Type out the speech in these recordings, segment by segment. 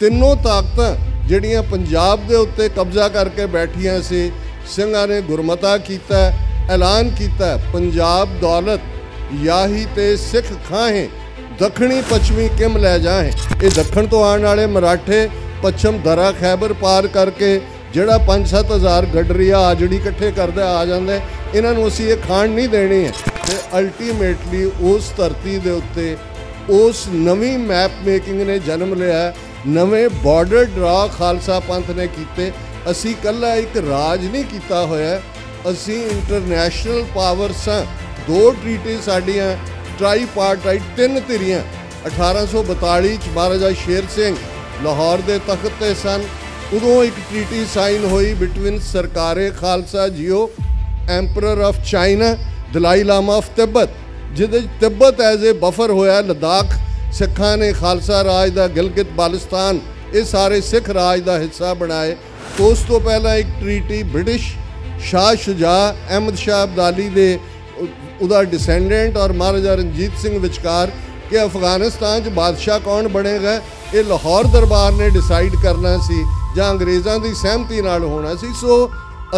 ਤਿੰਨੋਂ ਤਾਕਤਾਂ ਜਿਹੜੀਆਂ ਪੰਜਾਬ ਦੇ ਉੱਤੇ ਕਬਜ਼ਾ ਕਰਕੇ ਬੈਠੀਆਂ ਸੀ ਸਿੰਘਾਂ ਨੇ ਗੁਰਮਤਾ ਕੀਤਾ ਐਲਾਨ ਕੀਤਾ ਪੰਜਾਬ ਦੌਲਤ ਯਾਹੀ ਤੇ ਸਿੱਖ ਖਾਹੇ ਦੱਖਣੀ ਪੱਛਮੀ ਕਿਮ ਲੈ ਜਾਏ ਇਹ ਦੱਖਣ ਤੋਂ ਆਉਣ ਵਾਲੇ ਮਰਾਠੇ ਪੱਛਮ ਦਰਾ ਖੈਬਰ ਪਾਰ ਕਰਕੇ ਜਿਹੜਾ 5-7000 ਗੱਡਰੀਆ ਆ ਜਿਹੜੀ ਇਕੱਠੇ ਕਰਦਾ ਆ ਜਾਂਦੇ ਇਹਨਾਂ ਨੂੰ ਅਸੀਂ ਇਹ ਖਾਣ ਨਹੀਂ ਦੇਣੀ ਹੈ ਤੇ ਅਲਟੀਮੇਟਲੀ ਉਸ ਧਰਤੀ ਦੇ ਉੱਤੇ ਉਸ ਨਵੀਂ ਮੈਪ ਮੇਕਿੰਗ ਨੇ ਜਨਮ ਲਿਆ ਨਵੇਂ ਬਾਰਡਰ ਡਰਾ ਖਾਲਸਾ ਪੰਥ ਨੇ ਕੀਤੇ ਅਸੀਂ ਕੱਲਾ ਇੱਕ ਰਾਜ ਨਹੀਂ ਕੀਤਾ ਹੋਇਆ ਅਸੀਂ ਇੰਟਰਨੈਸ਼ਨਲ ਪਾਵਰ ਸਾਂ ਦੋ ਟ੍ਰੀਟੀ ਸਾਡੀਆਂ ਟ੍ਰਾਈ ਪਾਰਟਾਈਟ ਤਿੰਨ ਧਿਰੀਆਂ 1842 ਚ ਮਹਾਰਾਜਾ ਸ਼ੇਰ ਸਿੰਘ ਲਾਹੌਰ ਦੇ ਤਖਤ ਤੇ ਸਨ ਉਦੋਂ ਇੱਕ ਟ੍ਰੀਟੀ ਸਾਈਨ ਹੋਈ ਬਿਟਵੀਨ ਸਰਕਾਰੇ ਖਾਲਸਾ ਜੀਓ emperor of China Dalai Lama of Tibet ਜਿਹਦੇ ਤਿੱਬਤ ਐਜ਼ ਅ ਬਫਰ ਹੋਇਆ ਲਦਾਖ ਸਿੱਖਾਂ ਨੇ ਖਾਲਸਾ ਰਾਜ ਦਾ ਗਿਲਗਿਤ ਬਾਲਿਸਤਾਨ ਇਹ ਸਾਰੇ ਸਿੱਖ ਰਾਜ ਦਾ ਹਿੱਸਾ ਬਣਾਏ ਉਸ ਤੋਂ ਪਹਿਲਾਂ ਇੱਕ ਟ੍ਰੀਟੀ ਬ੍ਰਿਟਿਸ਼ ਸ਼ਾਹ ਸ਼ੁਜਾ ਅਹਿਮਦ ਸ਼ਾਹ ਅਬਦਾਲੀ ਦੇ ਉਹਦਾ ਡਿਸੈਂਡੈਂਟ ਔਰ ਮਹਾਰਾਜਾ ਰਣਜੀਤ ਸਿੰਘ ਵਿਚਕਾਰ ਕਿ ਅਫਗਾਨਿਸਤਾਨ 'ਚ ਬਾਦਸ਼ਾਹ ਕੌਣ ਬਣੇਗਾ ਇਹ ਲਾਹੌਰ ਦਰਬਾਰ ਨੇ ਡਿਸਾਈਡ ਕਰਨਾ ਸੀ ਜਾਂ ਅੰਗਰੇਜ਼ਾਂ ਦੀ ਸਹਿਮਤੀ ਨਾਲ ਹੋਣਾ ਸੀ ਸੋ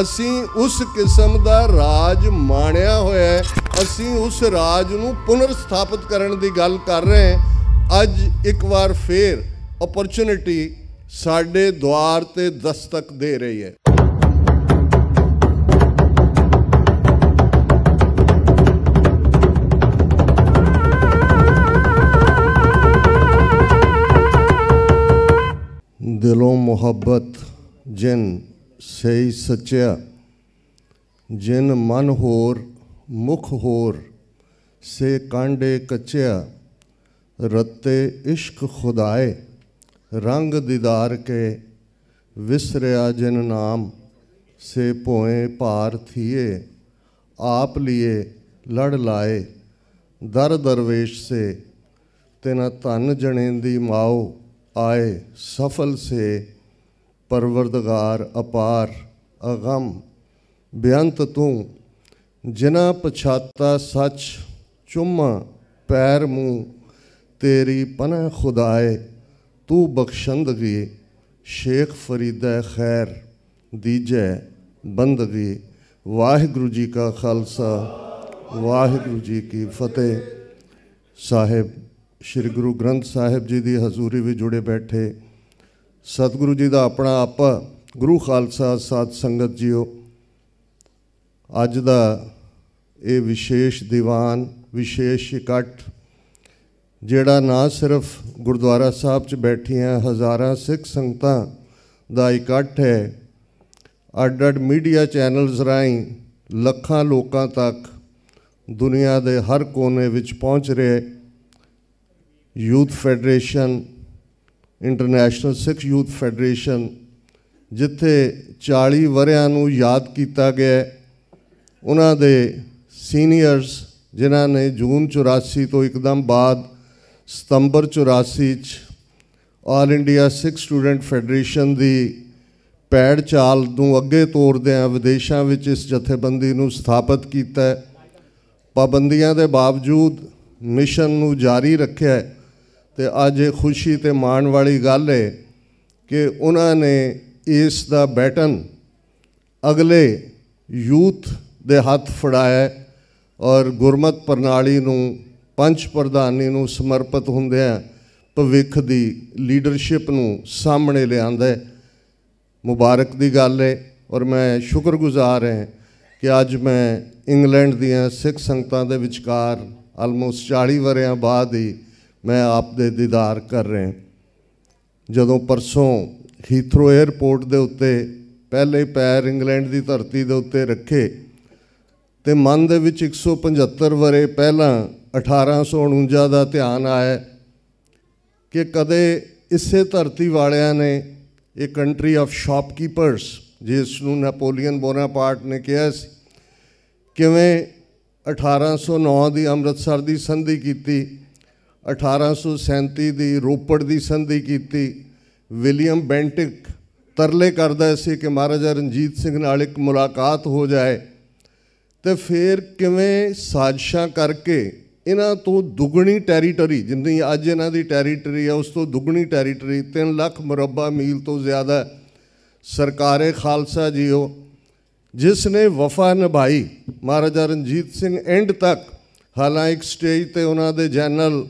ਅਸੀਂ ਉਸ ਕਿਸਮ ਦਾ ਰਾਜ ਮਾਣਿਆ ਹੋਇਆ ਅਸੀਂ ਉਸ ਰਾਜ ਨੂੰ ਪੁਨਰ ਸਥਾਪਿਤ ਕਰਨ ਦੀ ਗੱਲ ਕਰ ਰਹੇ ਹਾਂ ਅੱਜ ਇੱਕ ਵਾਰ ਫੇਰ ਓਪਰਚੁਨਿਟੀ ਸਾਡੇ ਦਵਾਰ ਤੇ ਦਸਤਕ ਦੇ ਰਹੀ ਹੈ ਦਿਲੋਂ ਮੁਹੱਬਤ ਜਿਨ ਸਹੀ ਸੱਚਿਆ ਜਿਨ ਮਨ ਹੋਰ ਮੁਖ ਹੋਰ ਸੇ ਕਾਂਡੇ ਕੱਚਿਆ ਰਤੇ ਇਸ਼ਕ ਖੁਦਾਏ ਰੰਗ ਦੀਦਾਰ ਕੇ ਵਿਸਰਿਆ ਜਿਨ ਨਾਮ ਸੇ ਭੋਏ ਭਾਰ ਥੀਏ ਆਪ ਲਿਏ ਲੜ ਲਾਏ ਦਰ ਦਰਵੇਸ਼ ਸੇ ਤੇਨਾ ਧਨ ਜਣੇ ਦੀ ਮਾਓ ਆਏ ਸਫਲ ਸੇ ਪਰਵਰਦਗਾਰ ਅਪਾਰ ਅਗਮ ਬਿਆੰਤ ਤੂੰ ਜਿਨਾ ਪਛਾਤਾ ਸੱਚ ਚੁੰਮਾ ਪੈਰ ਮੂੰਹ ਤੇਰੀ ਪਨਾ ਖੁਦਾਏ ਤੂੰ ਬਖਸ਼ੰਦਗੀ ਸ਼ੇਖ ਫਰੀਦਾ ਖੈਰ ਦੀਜੈ ਬੰਦਗੀ ਵਾਹਿਗੁਰੂ ਜੀ ਕਾ ਖਾਲਸਾ ਵਾਹਿਗੁਰੂ ਜੀ ਕੀ ਫਤਿਹ ਸਾਹਿਬ ਸ੍ਰੀ ਗੁਰੂ ਗ੍ਰੰਥ ਸਾਹਿਬ ਜੀ ਦੀ ਹਜ਼ੂਰੀ ਵਿੱਚ ਜੁੜੇ ਬੈਠੇ ਸਤਿਗੁਰੂ ਜੀ ਦਾ ਆਪਣਾ ਆਪ ਗੁਰੂ ਖਾਲਸਾ ਸਾਧ ਸੰਗਤ ਜੀਓ ਅੱਜ ਦਾ ਇਹ ਵਿਸ਼ੇਸ਼ ਦੀਵਾਨ ਵਿਸ਼ੇਸ਼ ਇਕੱਠ ਜਿਹੜਾ ਨਾ ਸਿਰਫ ਗੁਰਦੁਆਰਾ ਸਾਹਿਬ 'ਚ ਬੈਠੀਆਂ ਹਜ਼ਾਰਾਂ ਸਿੱਖ ਸੰਗਤਾਂ ਦਾ ਇਕੱਠ ਹੈ ਅੱਡ ਅੱਡ ਮੀਡੀਆ ਚੈਨਲਸ ਰਾਹੀਂ ਲੱਖਾਂ ਲੋਕਾਂ ਤੱਕ ਦੁਨੀਆ ਦੇ ਹਰ ਕੋਨੇ ਵਿੱਚ ਪਹੁੰਚ ਰਿਹਾ youth federation international Sikh youth federation ਜਿੱਥੇ 40 ਵਰਿਆਂ ਨੂੰ ਯਾਦ ਕੀਤਾ ਗਿਆ ਉਹਨਾਂ ਦੇ ਸੀਨੀਅਰਸ ਜਿਨ੍ਹਾਂ ਨੇ ਜੂਨ 84 ਤੋਂ ਇੱਕਦਮ ਬਾਅਦ ਸਤੰਬਰ 84 ਚ all India Sikh student federation ਦੀ ਪੈੜ ਚਾਲ ਨੂੰ ਅੱਗੇ ਤੋਰਦੇ ਆ ਵਿਦੇਸ਼ਾਂ ਵਿੱਚ ਇਸ ਜਥੇਬੰਦੀ ਨੂੰ ਸਥਾਪਿਤ ਕੀਤਾ ਪਾਬੰਦੀਆਂ ਦੇ ਬਾਵਜੂਦ ਮਿਸ਼ਨ ਨੂੰ ਜਾਰੀ ਰੱਖਿਆ ਤੇ ਅੱਜ ਇਹ ਖੁਸ਼ੀ ਤੇ ਮਾਣ ਵਾਲੀ ਗੱਲ ਹੈ ਕਿ ਉਹਨਾਂ ਨੇ ਇਸ ਦਾ ਬੈਟਨ ਅਗਲੇ ਯੂਥ ਦੇ ਹੱਥ ਫੜਾਇਆ ਔਰ ਗੁਰਮਤ ਪ੍ਰਣਾਲੀ ਨੂੰ ਪੰਚ ਪ੍ਰਧਾਨੀ ਨੂੰ ਸਮਰਪਿਤ ਹੁੰਦੇ ਆ ਭਵਿੱਖ ਦੀ ਲੀਡਰਸ਼ਿਪ ਨੂੰ ਸਾਹਮਣੇ ਲਿਆਂਦਾ ਹੈ ਮੁਬਾਰਕ ਦੀ ਗੱਲ ਹੈ ਔਰ ਮੈਂ ਸ਼ੁਕਰਗੁਜ਼ਾਰ ਹਾਂ ਕਿ ਅੱਜ ਮੈਂ ਇੰਗਲੈਂਡ ਦੀਆਂ ਸਿੱਖ ਸੰਗਤਾਂ ਦੇ ਵਿਚਕਾਰ ਆਲਮੋਸਟ 40 ਵਰਿਆਂ ਬਾਅਦ ਹੀ ਮੈਂ ਆਪ ਦੇ ਦੀਦਾਰ ਕਰ ਰਿਹਾ ਜਦੋਂ ਪਰਸੋਂ ਹੀਥਰੋ 에ਅਰਪੋਰਟ ਦੇ ਉੱਤੇ ਪਹਿਲੇ ਪੈਰ ਇੰਗਲੈਂਡ ਦੀ ਧਰਤੀ ਦੇ ਉੱਤੇ ਰੱਖੇ ਤੇ ਮਨ ਦੇ ਵਿੱਚ 175 ਵਰੇ ਪਹਿਲਾਂ 1849 ਦਾ ਧਿਆਨ ਆਇਆ ਕਿ ਕਦੇ ਇਸੇ ਧਰਤੀ ਵਾਲਿਆਂ ਨੇ ਇਹ ਕੰਟਰੀ ਆਫ ਸ਼ਾਪਕੀਪਰਸ ਜਿਸ ਨੂੰ ਨੈਪੋਲੀਅਨ ਬੋਨਾਪਾਰਟ ਨੇ ਕਿਹਾ ਸੀ ਕਿਵੇਂ 1809 ਦੀ ਅੰਮ੍ਰਿਤਸਰ ਦੀ ਸੰਧੀ ਕੀਤੀ 1837 ਦੀ ਰੋਪੜ ਦੀ ਸੰਧੀ ਕੀਤੀ ਵਿਲੀਅਮ ਬੈਂਟਿਕ ਤਰਲੇ ਕਰਦਾ ਸੀ ਕਿ ਮਹਾਰਾਜਾ ਰਣਜੀਤ ਸਿੰਘ ਨਾਲ ਇੱਕ ਮੁਲਾਕਾਤ ਹੋ ਜਾਏ ਤੇ ਫਿਰ ਕਿਵੇਂ ਸਾਜ਼ਿਸ਼ਾਂ ਕਰਕੇ ਇਹਨਾਂ ਤੋਂ ਦੁੱਗਣੀ ਟੈਰੀਟਰੀ ਜਿੰਨੀ ਅੱਜ ਇਹਨਾਂ ਦੀ ਟੈਰੀਟਰੀ ਹੈ ਉਸ ਤੋਂ ਦੁੱਗਣੀ ਟੈਰੀਟਰੀ 3 ਲੱਖ ਮਰਬਾ ਮੀਲ ਤੋਂ ਜ਼ਿਆਦਾ ਸਰਕਾਰੇ ਖਾਲਸਾ ਜੀਓ ਜਿਸ ਨੇ ਵਫਾ ਨਿਭਾਈ ਮਹਾਰਾਜਾ ਰਣਜੀਤ ਸਿੰਘ ਐਂਡ ਤੱਕ ਹਾਲਾਂ ਇੱਕ ਸਟੇਜ ਤੇ ਉਹਨਾਂ ਦੇ ਜਨਰਲ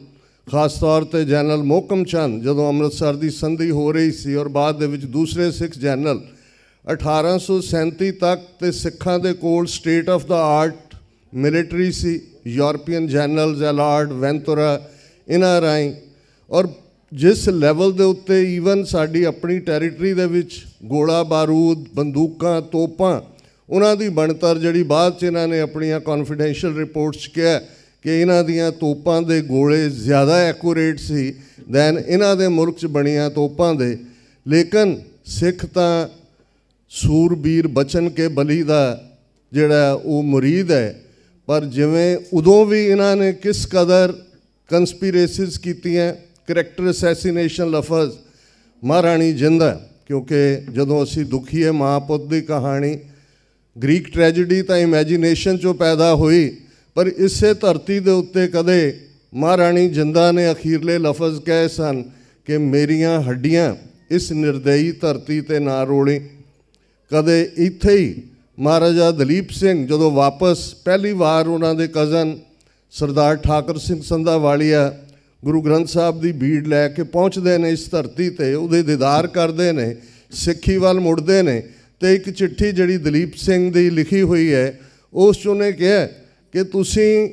ਖਾਸ ਤੌਰ ਤੇ ਜਨਰਲ ਮੋਕਮ ਚੰਦ ਜਦੋਂ ਅੰਮ੍ਰਿਤਸਰ ਦੀ ਸੰਧੀ ਹੋ ਰਹੀ ਸੀ ਔਰ ਬਾਅਦ ਦੇ ਵਿੱਚ ਦੂਸਰੇ ਸਿੱਖ ਜਨਰਲ 1837 ਤੱਕ ਤੇ ਸਿੱਖਾਂ ਦੇ ਕੋਲ state of the art military ਸੀ ਯੂਰਪੀਅਨ ਜਨਰਲਸ ਅਲਾਰਡ ਵੈਂਟੋਰਾ ਇਨਰ ਰਾਈ ਔਰ ਜਿਸ ਲੈਵਲ ਦੇ ਉੱਤੇ ਈਵਨ ਸਾਡੀ ਆਪਣੀ ਟੈਰੀਟਰੀ ਦੇ ਵਿੱਚ ਗੋਲਾ ਬਾਰੂਦ ਬੰਦੂਕਾਂ ਤੋਪਾਂ ਉਹਨਾਂ ਦੀ ਬਣਤਰ ਜਿਹੜੀ ਬਾਅਦ ਚ ਇਹਨਾਂ ਨੇ ਆਪਣੀਆਂ ਕੌਨਫੀਡੈਂਸ਼ੀਅਲ ਰਿਪੋਰਟਸ 'ਚ ਕਿਹਾ ਕਿ ਇਹਨਾਂ ਦੀਆਂ ਤੋਪਾਂ ਦੇ ਗੋਲੇ ਜ਼ਿਆਦਾ ਐਕੂਰੇਟ ਸੀ ਦੈਨ ਇਹਨਾਂ ਦੇ ਮੁਲਕ 'ਚ ਬਣੀਆਂ ਤੋਪਾਂ ਦੇ ਲੇਕਿਨ ਸਿੱਖ ਤਾਂ ਸੂਰਬੀਰ ਬਚਨ ਕੇ ਬਲੀ ਦਾ ਜਿਹੜਾ ਉਹ ਮੁਰੀਦ ਹੈ ਪਰ ਜਿਵੇਂ ਉਦੋਂ ਵੀ ਇਹਨਾਂ ਨੇ ਕਿਸ ਕਦਰ ਕਨਸਪੀਰੇਸੀਜ਼ ਕੀਤੀਆਂ ਕੈਰੈਕਟਰ ਅਸੈਸੀਨੇਸ਼ਨ ਲਫ਼ਜ਼ ਮਹਾਰਾਣੀ ਜਿੰਦਾ ਕਿਉਂਕਿ ਜਦੋਂ ਅਸੀਂ ਦੁਖੀਏ ਮਾਪੁੱਤ ਦੀ ਕਹਾਣੀ ਗ੍ਰੀਕ ਟ੍ਰੈਜੇਡੀ ਤਾਂ ਇਮੇਜਿਨੇਸ਼ਨ ਚੋਂ ਪੈਦਾ ਹੋਈ ਪਰ ਇਸੇ ਧਰਤੀ ਦੇ ਉੱਤੇ ਕਦੇ ਮਹਾਰਾਣੀ ਜਿੰਦਾ ਨੇ ਅਖੀਰਲੇ ਲਫ਼ਜ਼ ਕਹੇ ਸਨ ਕਿ ਮੇਰੀਆਂ ਹੱਡੀਆਂ ਇਸ ਨਿਰਦਈ ਧਰਤੀ ਤੇ ਨਾ ਰੋਲੇ ਕਦੇ ਇੱਥੇ ਹੀ ਮਹਾਰਾਜਾ ਦਲੀਪ ਸਿੰਘ ਜਦੋਂ ਵਾਪਸ ਪਹਿਲੀ ਵਾਰ ਉਹਨਾਂ ਦੇ ਕਜ਼ਨ ਸਰਦਾਰ ਠਾਕਰ ਸਿੰਘ ਸੰਧਾ ਵਾਲੀਆ ਗੁਰੂ ਗ੍ਰੰਥ ਸਾਹਿਬ ਦੀ ਭੀੜ ਲੈ ਕੇ ਪਹੁੰਚਦੇ ਨੇ ਇਸ ਧਰਤੀ ਤੇ ਉਹਦੇ ਦੀਦਾਰ ਕਰਦੇ ਨੇ ਸਿੱਖੀ ਵੱਲ ਮੁੜਦੇ ਨੇ ਤੇ ਇੱਕ ਚਿੱਠੀ ਜਿਹੜੀ ਦਲੀਪ ਸਿੰਘ ਦੀ ਲਿਖੀ ਹੋਈ ਹੈ ਉਸ 'ਚ ਉਹਨੇ ਕਿਹਾ ਕਿ ਤੁਸੀਂ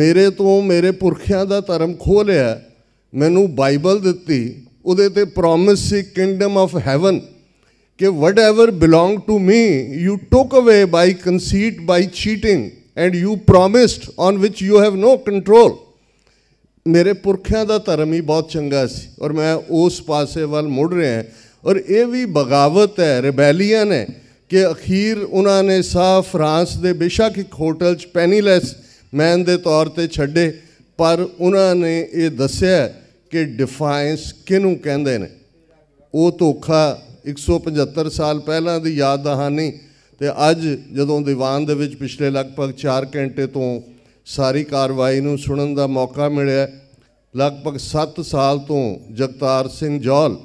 ਮੇਰੇ ਤੋਂ ਮੇਰੇ ਪੁਰਖਿਆਂ ਦਾ ਧਰਮ ਖੋ ਲਿਆ ਮੈਨੂੰ ਬਾਈਬਲ ਦਿੱਤੀ ਉਹਦੇ ਤੇ ਪ੍ਰੋਮਿਸ ਸੀ ਕਿੰਗਡਮ ਆਫ ਹੈਵਨ ਕਿ whatever belong to me you took away by conceit by cheating and you promised on which you have no control ਮੇਰੇ ਪੁਰਖਿਆਂ ਦਾ ਧਰਮ ਹੀ ਬਹੁਤ ਚੰਗਾ ਸੀ ਔਰ ਮੈਂ ਉਸ ਪਾਸੇ ਵੱਲ ਮੁੜ ਰਿਹਾ ਹਾਂ ਔਰ ਇਹ ਵੀ ਬਗਾਵਤ ਹੈ ਰਿਬੈਲੀਅਨ ਹੈ ਕਿ ਅਖੀਰ ਉਹਨਾਂ ਨੇ ਸਾ ਫਰਾਂਸ ਦੇ ਬੇਸ਼ੱਕ ਇੱਕ ਹੋਟਲ 'ਚ ਪੈਨੀਲੈਸ ਮੈਨ ਦੇ ਤੌਰ ਤੇ ਛੱਡੇ ਪਰ ਉਹਨਾਂ ਨੇ ਇਹ ਦੱਸਿਆ ਕਿ ਡਿਫਾਈਂਸ ਕਿਨੂੰ ਕਹਿੰਦੇ ਨੇ ਉਹ ਧੋਖਾ 175 ਸਾਲ ਪਹਿਲਾਂ ਦੀ ਯਾਦ ਦਹਾਨੀ ਤੇ ਅੱਜ ਜਦੋਂ ਦੀਵਾਨ ਦੇ ਵਿੱਚ ਪਿਛਲੇ ਲਗਭਗ 4 ਘੰਟੇ ਤੋਂ ਸਾਰੀ ਕਾਰਵਾਈ ਨੂੰ ਸੁਣਨ ਦਾ ਮੌਕਾ ਮਿਲਿਆ ਲਗਭਗ 7 ਸਾਲ ਤੋਂ ਜਗਤਾਰ ਸਿੰਘ ਜੌਲ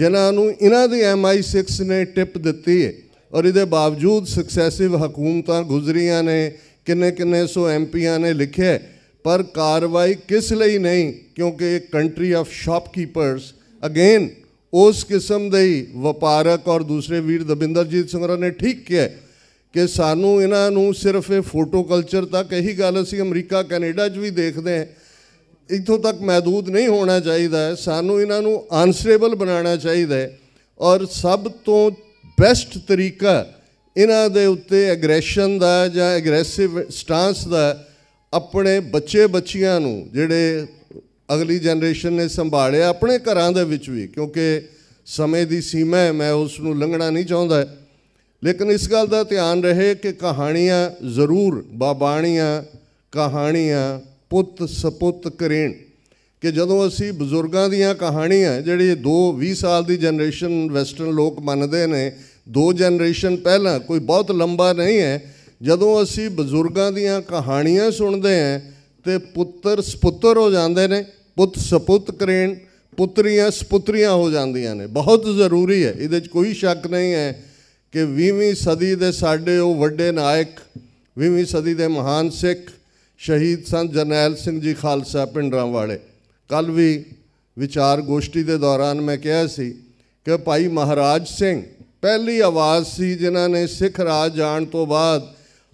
ਜਿਨ੍ਹਾਂ ਨੂੰ ਇਹਨਾਂ ਐਮਆਈ MI6 ਨੇ ਟਿਪ ਦਿੱਤੀ ਹੈ ਔਰ ਇਹਦੇ ਬਾਵਜੂਦ ਸਕਸੈਸਿਵ ਹਕੂਮਤਾਂ ਗੁਜ਼ਰੀਆਂ ਨੇ ਕਿੰਨੇ ਕਿੰਨੇ ਸੋ ਐਮਪੀਆਂ ਨੇ ਲਿਖਿਆ ਪਰ ਕਾਰਵਾਈ ਕਿਸ ਲਈ ਨਹੀਂ ਕਿਉਂਕਿ ਇਹ ਕੰਟਰੀ ਆਫ ਸ਼ਾਪਕੀਪਰਸ ਅਗੇਨ ਉਸ ਕਿਸਮ ਦੇ ਹੀ ਵਪਾਰਕ ਔਰ ਦੂਸਰੇ ਵੀਰ ਦਬਿੰਦਰਜੀਤ ਸਿੰਘਰਾ ਨੇ ਠੀਕ ਕਿਹਾ ਕਿ ਸਾਨੂੰ ਇਹਨਾਂ ਨੂੰ ਸਿਰਫ ਇਹ ਫੋਟੋ ਕਲਚਰ ਤੱਕ ਇਹੀ ਗੱਲ ਅਸੀਂ ਅਮਰੀਕਾ ਕੈਨੇਡਾ 'ਚ ਵੀ ਦੇਖਦੇ ਹਾਂ ਇੱਥੋਂ ਤੱਕ ਮਹਦੂਦ ਨਹੀਂ ਹੋਣਾ ਚਾਹੀਦਾ ਸਾਨੂੰ ਇਹਨਾਂ ਨੂੰ ਅਨਸਟੇਬਲ ਬਣਾਉਣਾ ਚਾਹੀਦਾ ਹੈ ਔਰ ਸਭ ਤੋਂ ਬੈਸਟ ਤਰੀਕਾ ਇਹਨਾਂ ਦੇ ਉੱਤੇ ਐਗਰੈਸ਼ਨ ਦਾ ਜਾਂ ਐਗਰੈਸਿਵ ਸਟਾਂਸ ਦਾ ਆਪਣੇ ਬੱਚੇ ਬੱਚੀਆਂ ਨੂੰ ਜਿਹੜੇ ਅਗਲੀ ਜਨਰੇਸ਼ਨ ਨੇ ਸੰਭਾਲਿਆ ਆਪਣੇ ਘਰਾਂ ਦੇ ਵਿੱਚ ਵੀ ਕਿਉਂਕਿ ਸਮੇਂ ਦੀ ਸੀਮਾ ਹੈ ਮੈਂ ਉਸ ਨੂੰ ਲੰਘਣਾ ਨਹੀਂ ਚਾਹੁੰਦਾ ਲੇਕਿਨ ਇਸ ਗੱਲ ਦਾ ਧਿਆਨ ਰਹੇ ਕਿ ਕਹਾਣੀਆਂ ਜ਼ਰੂਰ ਬਾਬਾਣੀਆਂ ਕਹਾਣੀਆਂ ਪੁੱਤ ਸਪੁੱਤ ਕਰੇਣ ਕਿ ਜਦੋਂ ਅਸੀਂ ਬਜ਼ੁਰਗਾਂ ਦੀਆਂ ਕਹਾਣੀਆਂ ਜਿਹੜੀ 2 20 ਸਾਲ ਦੀ ਜਨਰੇਸ਼ਨ ਵੈਸਟਰਨ ਲੋਕ ਮੰਨਦੇ ਨੇ ਦੋ ਜਨਰੇਸ਼ਨ ਪਹਿਲਾਂ ਕੋਈ ਬਹੁਤ ਲੰਬਾ ਨਹੀਂ ਹੈ ਜਦੋਂ ਅਸੀਂ ਬਜ਼ੁਰਗਾਂ ਦੀਆਂ ਕਹਾਣੀਆਂ ਸੁਣਦੇ ਹਾਂ ਤੇ ਪੁੱਤਰ ਸਪੁੱਤਰ ਹੋ ਜਾਂਦੇ ਨੇ ਪੁੱਤ ਸਪੁੱਤ ਕਰੇਣ ਪੁੱਤਰੀਆਂ ਸਪੁੱਤਰੀਆਂ ਹੋ ਜਾਂਦੀਆਂ ਨੇ ਬਹੁਤ ਜ਼ਰੂਰੀ ਹੈ ਇਹਦੇ 'ਚ ਕੋਈ ਸ਼ੱਕ ਨਹੀਂ ਹੈ ਕਿ 20ਵੀਂ ਸਦੀ ਦੇ ਸਾਡੇ ਉਹ ਵੱਡੇ ਨਾਇਕ 20ਵੀਂ ਸਦੀ ਦੇ ਮਹਾਨ ਸਿੱਖ ਸ਼ਹੀਦ ਸੰਤ ਜਰਨੈਲ ਸਿੰਘ ਜੀ ਖਾਲਸਾ ਪਿੰਡਰਾਂ ਵਾਲੇ ਕੱਲ ਵੀ ਵਿਚਾਰ ਗੋਸ਼ਟੀ ਦੇ ਦੌਰਾਨ ਮੈਂ ਕਿਹਾ ਸੀ ਕਿ ਭਾਈ ਮਹਾਰਾਜ ਸਿੰਘ ਪਹਿਲੀ ਆਵਾਜ਼ ਸੀ ਜਿਨ੍ਹਾਂ ਨੇ ਸਿੱਖ ਰਾਜ ਜਾਣ ਤੋਂ ਬਾਅਦ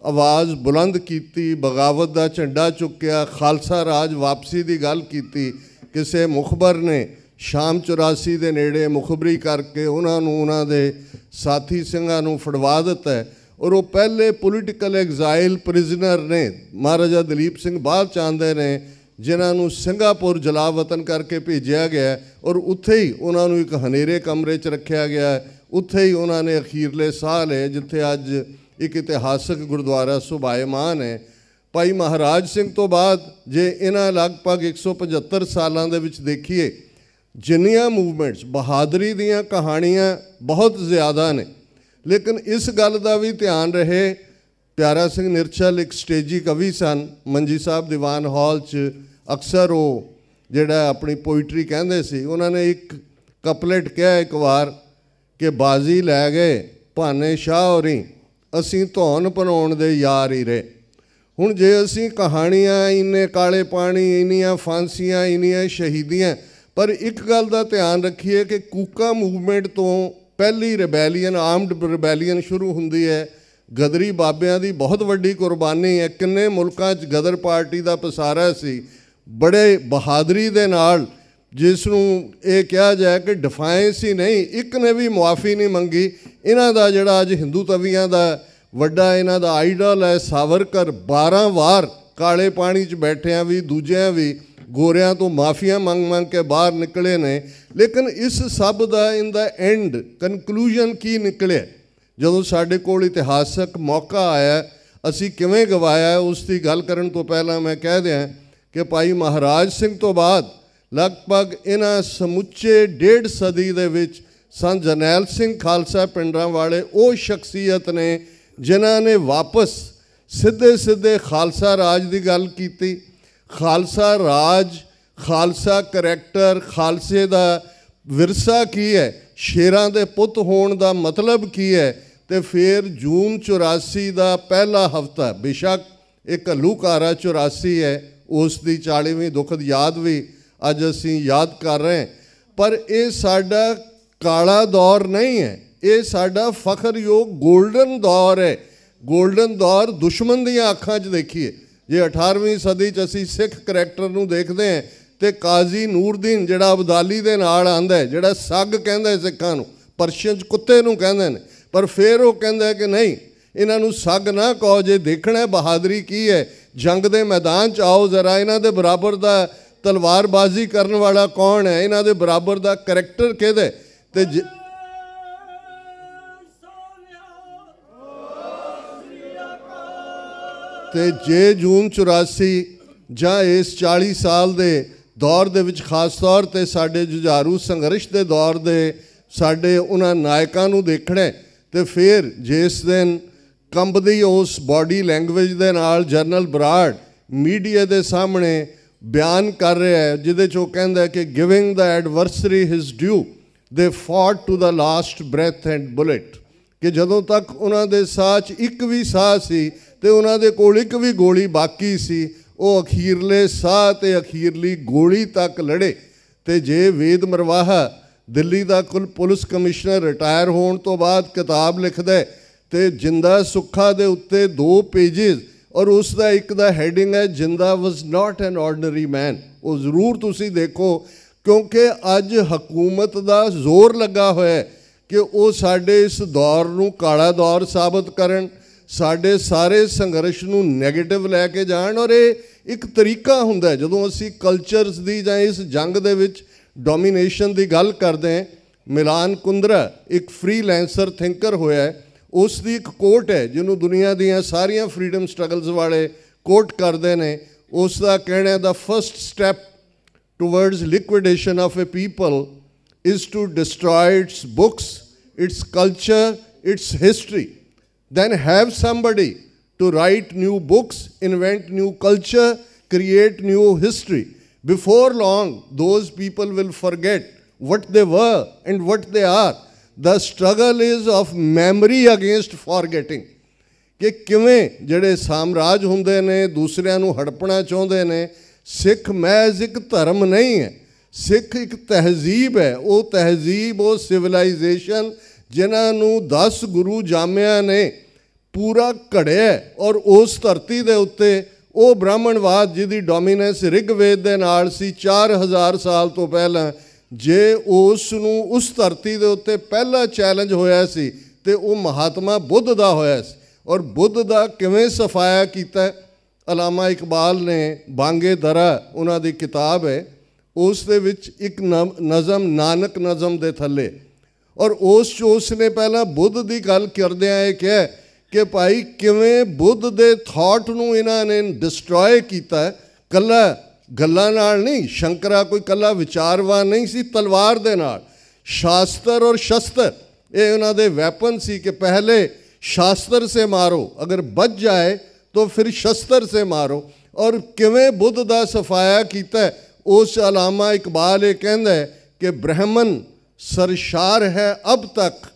ਆਵਾਜ਼ ਬੁਲੰਦ ਕੀਤੀ ਬਗਾਵਤ ਦਾ ਝੰਡਾ ਚੁੱਕਿਆ ਖਾਲਸਾ ਰਾਜ ਵਾਪਸੀ ਦੀ ਗੱਲ ਕੀਤੀ ਕਿਸੇ ਮੁਖਬਰ ਨੇ ਸ਼ਾਮ 84 ਦੇ ਨੇੜੇ ਮੁਖਬਰੀ ਕਰਕੇ ਉਹਨਾਂ ਨੂੰ ਉਹਨਾਂ ਦੇ ਸਾਥੀ ਸਿੰਘਾਂ ਨੂੰ ਫੜਵਾ ਦਿੱਤਾ ਹੈ ਔਰ ਉਹ ਪਹਿਲੇ ਪੋਲੀਟੀਕਲ ਐਗਜ਼ਾਈਲ ਪ੍ਰਿਜ਼ਨਰ ਨੇ ਮਹਾਰਾਜਾ ਦਲੀਪ ਸਿੰਘ ਬਾਦ ਚਾਹੁੰਦੇ ਨੇ ਜਿਨ੍ਹਾਂ ਨੂੰ ਸਿੰਗਾਪੁਰ ਜਲਾ ਵਤਨ ਕਰਕੇ ਭੇਜਿਆ ਗਿਆ ਔਰ ਉੱਥੇ ਹੀ ਉਹਨਾਂ ਨੂੰ ਇੱਕ ਹਨੇਰੇ ਕਮਰੇ 'ਚ ਰੱਖਿਆ ਗਿਆ ਉੱਥੇ ਹੀ ਉਹਨਾਂ ਨੇ ਅਖੀਰਲੇ ਸਾਹ ਲਏ ਜਿੱਥੇ ਅੱਜ ਇੱਕ ਇਤਿਹਾਸਕ ਗੁਰਦੁਆਰਾ ਸੁਭਾਇਮਾਨ ਹੈ ਭਾਈ ਮਹਾਰਾਜ ਸਿੰਘ ਤੋਂ ਬਾਅਦ ਜੇ ਇਹਨਾਂ ਲਗਭਗ 175 ਸਾਲਾਂ ਦੇ ਵਿੱਚ ਦੇਖੀਏ ਜਿੰਨੀਆਂ ਮੂਵਮੈਂਟਸ ਬਹਾਦਰੀ ਦੀਆਂ ਕਹਾਣੀਆਂ ਬਹੁਤ ਜ਼ਿਆਦਾ ਨੇ ਲੇਕਿਨ ਇਸ ਗੱਲ ਦਾ ਵੀ ਧਿਆਨ ਰਹੇ ਪਿਆਰਾ ਸਿੰਘ ਨਿਰਚਲ ਇੱਕ ਸਟੇਜੀ ਕਵੀ ਸਨ ਮੰਜੀ ਸਾਹਿਬ ਦੀਵਾਨ ਹਾਲ 'ਚ ਅਕਸਰ ਉਹ ਜਿਹੜਾ ਆਪਣੀ ਪੋਇਟਰੀ ਕਹਿੰਦੇ ਸੀ ਉਹਨਾਂ ਨੇ ਇੱਕ ਕਪਲੇਟ ਕਿਹਾ ਇੱਕ ਵਾਰ ਕਿ ਬਾਜ਼ੀ ਲੈ ਗਏ ਭਾਨੇ ਸ਼ਾਹ ਹੋਰੀ ਅਸੀਂ ਧੌਣ ਬਣਾਉਣ ਦੇ ਯਾਰ ਹੀ ਰਹੇ ਹੁਣ ਜੇ ਅਸੀਂ ਕਹਾਣੀਆਂ ਇੰਨੇ ਕਾਲੇ ਪਾਣੀ ਇੰਨੀਆਂ ਫਾਂਸੀਆਂ ਇੰਨੀਆਂ ਸ਼ਹੀਦੀਆਂ ਪਰ ਇੱਕ ਗੱਲ ਦਾ ਧਿਆਨ ਰੱਖੀਏ ਕਿ ਕੂਕਾ ਮੂਵਮੈਂਟ ਤੋਂ ਪਹਿਲੀ ਰਿਬੈਲੀਅਨ ਆਰਮਡ ਰਿਬੈਲੀਅਨ ਸ਼ੁਰੂ ਹੁੰਦੀ ਹੈ ਗਦਰੀ ਬਾਬਿਆਂ ਦੀ ਬਹੁਤ ਵੱਡੀ ਕੁਰਬਾਨੀ ਹੈ ਕਿੰਨੇ ਮੁਲਕਾਂ 'ਚ ਗਦਰ ਪਾਰਟੀ ਦਾ ਪਸਾਰਾ ਸੀ ਬੜੇ ਬਹਾਦਰੀ ਦੇ ਨਾਲ ਜਿਸ ਨੂੰ ਇਹ ਕਿਹਾ ਜਾਏ ਕਿ ਡਿਫਾਈਂਸ ਹੀ ਨਹੀਂ ਇੱਕ ਨੇ ਵੀ ਮੁਆਫੀ ਨਹੀਂ ਮੰਗੀ ਇਹਨਾਂ ਦਾ ਜਿਹੜਾ ਅੱਜ ਹਿੰਦੂ ਤਵੀਆਂ ਦਾ ਵੱਡਾ ਇਹਨਾਂ ਦਾ ਆਈਡਲ ਹੈ ਸਾਵਰਕਰ 12 ਵਾਰ ਕਾਲੇ ਪਾਣੀ 'ਚ ਬੈਠਿਆਂ ਵੀ ਦੂਜਿਆਂ ਵੀ ਗੋਰਿਆਂ ਤੋਂ ਮਾਫੀਆਂ ਮੰਗ ਮੰਗ ਕੇ ਬਾਹਰ ਨਿਕਲੇ ਨੇ ਲੇਕਿਨ ਇਸ ਸਭ ਦਾ ਇਨ ਦਾ ਐਂਡ ਕਨਕਲੂਜਨ ਕੀ ਨਿਕਲਿਆ ਜਦੋਂ ਸਾਡੇ ਕੋਲ ਇਤਿਹਾਸਕ ਮੌਕਾ ਆਇਆ ਅਸੀਂ ਕਿਵੇਂ ਗਵਾਇਆ ਉਸ ਦੀ ਗੱਲ ਕਰਨ ਤੋਂ ਪਹਿਲਾਂ ਮੈਂ ਕਹਿ ਦਿਆਂ ਕਿ ਭਾਈ ਮਹਾਰਾਜ ਸਿੰਘ ਤੋਂ ਬਾਅਦ ਲਗਭਗ ਇਹਨਾਂ ਸਮੁੱਚੇ ਡੇਢ ਸਦੀ ਦੇ ਵਿੱਚ ਸੰਤ ਜਰਨੈਲ ਸਿੰਘ ਖਾਲਸਾ ਪਿੰਡਾਂ ਵਾਲੇ ਉਹ ਸ਼ਖਸੀਅਤ ਨੇ ਜਿਨ੍ਹਾਂ ਨੇ ਵਾਪਸ ਸਿੱਧੇ ਸਿੱਧੇ ਖਾਲਸਾ ਰਾਜ ਦੀ ਗੱਲ ਕੀਤੀ ਖਾਲਸਾ ਰਾਜ ਖਾਲਸਾ ਕੈਰੈਕਟਰ ਖਾਲਸੇ ਦਾ ਵਿਰਸਾ ਕੀ ਹੈ ਸ਼ੇਰਾਂ ਦੇ ਪੁੱਤ ਹੋਣ ਦਾ ਮਤਲਬ ਕੀ ਹੈ ਤੇ ਫਿਰ ਜੂਨ 84 ਦਾ ਪਹਿਲਾ ਹਫਤਾ ਬਿਸ਼ੱਕ ਇੱਕ ਲੂਕਾਰਾ 84 ਹੈ ਉਸ ਦੀ 40ਵੀਂ ਦੁਖਦ ਯਾਦ ਵੀ ਅੱਜ ਅਸੀਂ ਯਾਦ ਕਰ ਰਹੇ ਹਾਂ ਪਰ ਇਹ ਸਾਡਾ ਕਾਲਾ ਦੌਰ ਨਹੀਂ ਹੈ ਇਹ ਸਾਡਾ ਫਖਰਯੋਗ 골ਡਨ ਦੌਰ ਹੈ 골ਡਨ ਦੌਰ ਦੁਸ਼ਮਣ ਦੀਆਂ ਅੱਖਾਂ 'ਚ ਦੇਖੀਏ ਜੇ 18ਵੀਂ ਸਦੀ 'ਚ ਅਸੀਂ ਸਿੱਖ ਕੈਰੈਕਟਰ ਨੂੰ ਦੇਖਦੇ ਹਾਂ ਤੇ ਕਾਜ਼ੀ ਨੂਰਦੀਨ ਜਿਹੜਾ ਅਬਦਾਲੀ ਦੇ ਨਾਲ ਆਂਦਾ ਜਿਹੜਾ ਸੱਗ ਕਹਿੰਦਾ ਸਿੱਖਾਂ ਨੂੰ ਪਰਸ਼ੀਅਨ 'ਚ ਕੁੱਤੇ ਨੂੰ ਕਹਿੰਦੇ ਨੇ ਪਰ ਫਿਰ ਉਹ ਕਹਿੰਦਾ ਕਿ ਨਹੀਂ ਇਹਨਾਂ ਨੂੰ ਸੱਗ ਨਾ ਕਹੋ ਜੇ ਦੇਖਣਾ ਬਹਾਦਰੀ ਕੀ ਹੈ ਜੰਗ ਦੇ ਮੈਦਾਨ 'ਚ ਆਓ ਜ਼ਰਾ ਇਹਨਾਂ ਦੇ ਬਰਾਬਰ ਦਾ ਤਲਵਾਰਬਾਜ਼ੀ ਕਰਨ ਵਾਲਾ ਕੌਣ ਹੈ ਇਹਨਾਂ ਦੇ ਬਰਾਬਰ ਦਾ ਕੈਰੈਕਟਰ ਕਿਹਦੇ ਤੇ ਤੇ ਜੇ ਜੂਨ 84 ਜਾਂ ਇਸ 40 ਸਾਲ ਦੇ ਦੌਰ ਦੇ ਵਿੱਚ ਖਾਸ ਤੌਰ ਤੇ ਸਾਡੇ ਜੁਝਾਰੂ ਸੰਘਰਸ਼ ਦੇ ਦੌਰ ਦੇ ਸਾਡੇ ਉਹਨਾਂ ਨਾਇਕਾਂ ਨੂੰ ਦੇਖਣਾ ਤੇ ਫਿਰ ਜਿਸ ਦਿਨ ਕੰਬਦੀ ਉਸ ਬਾਡੀ ਲੈਂਗੁਏਜ ਦੇ ਨਾਲ ਜਨਰਲ ਬਰਾੜ ਮੀਡੀਆ ਦੇ ਸਾਹਮਣੇ ਬਿਆਨ ਕਰ ਰਿਹਾ ਹੈ ਜਿਹਦੇ ਚੋਂ ਕਹਿੰਦਾ ਹੈ ਕਿ giving the ਐਡਵਰਸਰੀ his due they fought to the last breath and bullet ਕਿ ਜਦੋਂ ਤੱਕ ਉਹਨਾਂ ਦੇ ਸਾਹ 'ਚ ਇੱਕ ਵੀ ਸਾਹ ਸੀ ਤੇ ਉਹਨਾਂ ਦੇ ਕੋਲ ਇੱਕ ਵੀ ਗੋਲੀ ਬਾਕੀ ਸੀ ਉਹ ਅਖੀਰਲੇ ਸਾਹ ਤੇ ਅਖੀਰਲੀ ਗੋਲੀ ਤੱਕ ਲੜੇ ਤੇ ਜੇ ਵੇਦ ਮਰਵਾਹਾ ਦਿੱਲੀ ਦਾ ਕੁਲ ਪੁਲਿਸ ਕਮਿਸ਼ਨਰ ਰਿਟਾਇਰ ਹੋਣ ਤੋਂ ਬਾਅਦ ਕਿਤਾਬ ਲਿਖਦਾ ਤੇ ਜਿੰਦਾ ਸੁੱਖਾ ਦੇ ਉੱਤੇ ਦੋ ਪੇजेस ਔਰ ਉਸ ਦਾ ਇੱਕ ਦਾ ਹੈਡਿੰਗ ਹੈ ਜਿੰਦਾ ਵਾਸ ਨਾਟ ਐਨ ਆਰਡੀਨਰੀ ਮੈਨ ਉਹ ਜ਼ਰੂਰ ਤੁਸੀਂ ਦੇਖੋ ਕਿਉਂਕਿ ਅੱਜ ਹਕੂਮਤ ਦਾ ਜ਼ੋਰ ਲੱਗਾ ਹੋਇਆ ਹੈ ਕਿ ਉਹ ਸਾਡੇ ਇਸ ਦੌਰ ਨੂੰ ਕਾਲਾ ਦੌਰ ਸਾਬਤ ਕਰਨ ਸਾਡੇ ਸਾਰੇ ਸੰਘਰਸ਼ ਨੂੰ 네ਗੇਟਿਵ ਲੈ ਕੇ ਜਾਣ ਔਰ ਇਹ ਇੱਕ ਤਰੀਕਾ ਹੁੰਦਾ ਜਦੋਂ ਅਸੀਂ ਕਲਚਰਸ ਦੀ ਜਾਂ ਇਸ ਜੰਗ ਦੇ ਵਿੱਚ ਡੋਮੀਨੇਸ਼ਨ ਦੀ ਗੱਲ ਕਰਦੇ ਹਾਂ ਮਿਲਾਨ ਕੁੰਦਰਾ ਇੱਕ ਫ੍ਰੀਲੈਂਸਰ ਥਿੰਕਰ ਹੋਇਆ ਹੈ ਉਸ ਦੀ ਇੱਕ ਕੋਰਟ ਹੈ ਜਿਹਨੂੰ ਦੁਨੀਆ ਦੀਆਂ ਸਾਰੀਆਂ ਫਰੀडम ਸਟਰਗਲਸ ਵਾਲੇ ਕੋਰਟ ਕਰਦੇ ਨੇ ਉਸ ਦਾ ਕਹਿਣਾ ਦਾ first step towards liquidation of a people is to destroy its books its culture its history then have somebody to write new books invent new culture create new history before long those people will forget what they were and what they are the struggle is of memory against forgetting ਕਿ ਕਿਵੇਂ ਜਿਹੜੇ ਸਾਮਰਾਜ ਹੁੰਦੇ ਨੇ ਦੂਸਰਿਆਂ ਨੂੰ ਹੜਪਣਾ ਚਾਹੁੰਦੇ ਨੇ ਸਿੱਖ ਮੈਜ਼ ਇੱਕ ਧਰਮ ਨਹੀਂ ਹੈ ਸਿੱਖ ਇੱਕ ਤਹਿਜ਼ੀਬ ਹੈ ਉਹ ਤਹਿਜ਼ੀਬ ਉਹ ਸਿਵਲਾਈਜੇਸ਼ਨ ਜਿਨ੍ਹਾਂ ਨੂੰ 10 ਗੁਰੂ ਜਾਮਿਆਂ ਨੇ ਪੂਰਾ ਘੜਿਆ ਔਰ ਉਸ ਧਰਤੀ ਦੇ ਉੱਤੇ ਉਹ ਬ੍ਰਾਹਮਣਵਾਦ ਜਿਹਦੀ ਡੋਮੀਨੈਂਸ ਰਿਗਵੇਦ ਦੇ ਨਾਲ ਸੀ 4000 ਸਾਲ ਤੋਂ ਪਹਿਲਾਂ ਜੇ ਉਸ ਨੂੰ ਉਸ ਧਰਤੀ ਦੇ ਉੱਤੇ ਪਹਿਲਾ ਚੈਲੰਜ ਹੋਇਆ ਸੀ ਤੇ ਉਹ ਮਹਾਤਮਾ ਬੁੱਧ ਦਾ ਹੋਇਆ ਸੀ ਔਰ ਬੁੱਧ ਦਾ ਕਿਵੇਂ ਸਫਾਇਆ ਕੀਤਾ ਅਲਾਮਾ ਇਕਬਾਲ ਨੇ ਬਾਂਗੇ ਦਰਾ ਉਹਨਾਂ ਦੀ ਕਿਤਾਬ ਹੈ ਉਸ ਦੇ ਵਿੱਚ ਇੱਕ ਨਜ਼ਮ ਨਾਨਕ ਨਜ਼ਮ ਦੇ ਥੱਲੇ ਔਰ ਉਸ ਚ ਉਸ ਨੇ ਪਹਿਲਾਂ ਬੁੱਧ ਦੀ ਗੱਲ ਕਰਦਿਆਂ ਇਹ ਕਿਹਾ ਕਿ ਭਾਈ ਕਿਵੇਂ ਬੁੱਧ ਦੇ ਥਾਟ ਨੂੰ ਇਹਨਾਂ ਨੇ ਡਿਸਟਰੋਏ ਕੀਤਾ ਕੱਲਾ گل نہیں شنکرا کوئی کلاوان نہیں سی تلوار داستر اور شستر یہ انہوں کے ویپن سلے شاستر سے مارو اگر بچ جائے تو پھر شستر سے مارو اور بدھ کا سفایا کیتا اس علامہ اقبال یہ کہہد ہے کہ براہمن سر شار ہے اب تک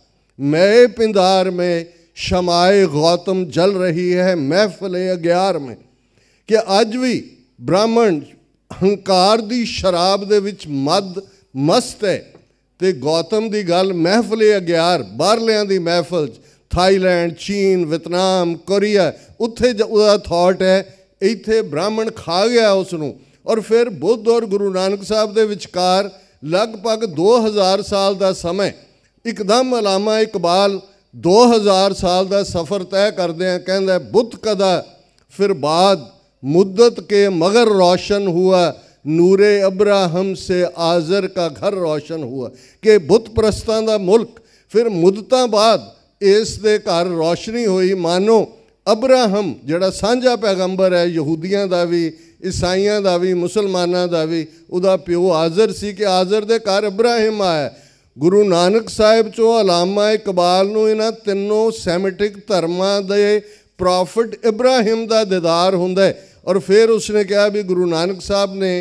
میں پندار میں شمائے گوتم جل رہی ہے محفلیں اگیار میں کہ آج بھی براہمن ਹੰਕਾਰ ਦੀ ਸ਼ਰਾਬ ਦੇ ਵਿੱਚ ਮਦ ਮਸਤ ਹੈ ਤੇ ਗੌਤਮ ਦੀ ਗੱਲ ਮਹਿਫਲੇ ਅਗਿਆਰ ਬਾਹਰਲਿਆਂ ਦੀ ਮਹਿਫਲ ਥਾਈਲੈਂਡ ਚੀਨ ਵਿਤਨਾਮ ਕੋਰੀਆ ਉੱਥੇ ਉਹਦਾ ਥਾਟ ਹੈ ਇੱਥੇ ਬ੍ਰਾਹਮਣ ਖਾ ਗਿਆ ਉਸ ਨੂੰ ਔਰ ਫਿਰ ਬੁੱਧ ਔਰ ਗੁਰੂ ਨਾਨਕ ਸਾਹਿਬ ਦੇ ਵਿਚਕਾਰ ਲਗਭਗ 2000 ਸਾਲ ਦਾ ਸਮਾਂ ਇੱਕਦਮ ਅਲਾਮਾ ਇਕਬਾਲ 2000 ਸਾਲ ਦਾ ਸਫ਼ਰ ਤੈਅ ਕਰਦੇ ਆ ਕਹਿੰਦਾ ਬੁੱਤ ਕਦਾ ਫਿਰ ਬਾਦ मुद्दत के मगर रोशन हुआ ਨੂਰੇ ਅਬਰਾਹਮ ਸੇ ਆਜ਼ਰ ਕਾ ਘਰ ਰੋਸ਼ਨ ਹੁਆ ਕਿ ਬੁੱਤ ਪ੍ਰਸਤਾਂ ਦਾ ਮੁਲਕ ਫਿਰ ਮੁਦਤਾਂ ਬਾਅਦ ਇਸ ਦੇ ਘਰ ਰੋਸ਼ਨੀ ਹੋਈ ਮਾਨੋ ਅਬਰਾਹਮ ਜਿਹੜਾ ਸਾਂਝਾ ਪੈਗੰਬਰ ਹੈ ਯਹੂਦੀਆਂ ਦਾ ਵੀ ਈਸਾਈਆਂ ਦਾ ਵੀ ਮੁਸਲਮਾਨਾਂ ਦਾ ਵੀ ਉਹਦਾ ਪਿਓ ਆਜ਼ਰ ਸੀ ਕਿ ਆਜ਼ਰ ਦੇ ਘਰ ਅਬਰਾਹਮ ਆਇਆ ਗੁਰੂ ਨਾਨਕ ਸਾਹਿਬ ਚੋਂ ਅਲਾਮਾ ਇਕਬਾਲ ਨੂੰ ਇਹਨਾਂ ਤਿੰਨੋਂ ਸੈਮਿਟਿਕ ਧਰਮਾਂ ਦੇ ਪ੍ਰੋਫਟ ਇਬਰਾਹਿਮ ਦਾ ਦੀਦਾਰ ਹੁੰਦਾ ਹੈ ਔਰ ਫਿਰ ਉਸਨੇ ਕਿਹਾ ਵੀ ਗੁਰੂ ਨਾਨਕ ਸਾਹਿਬ ਨੇ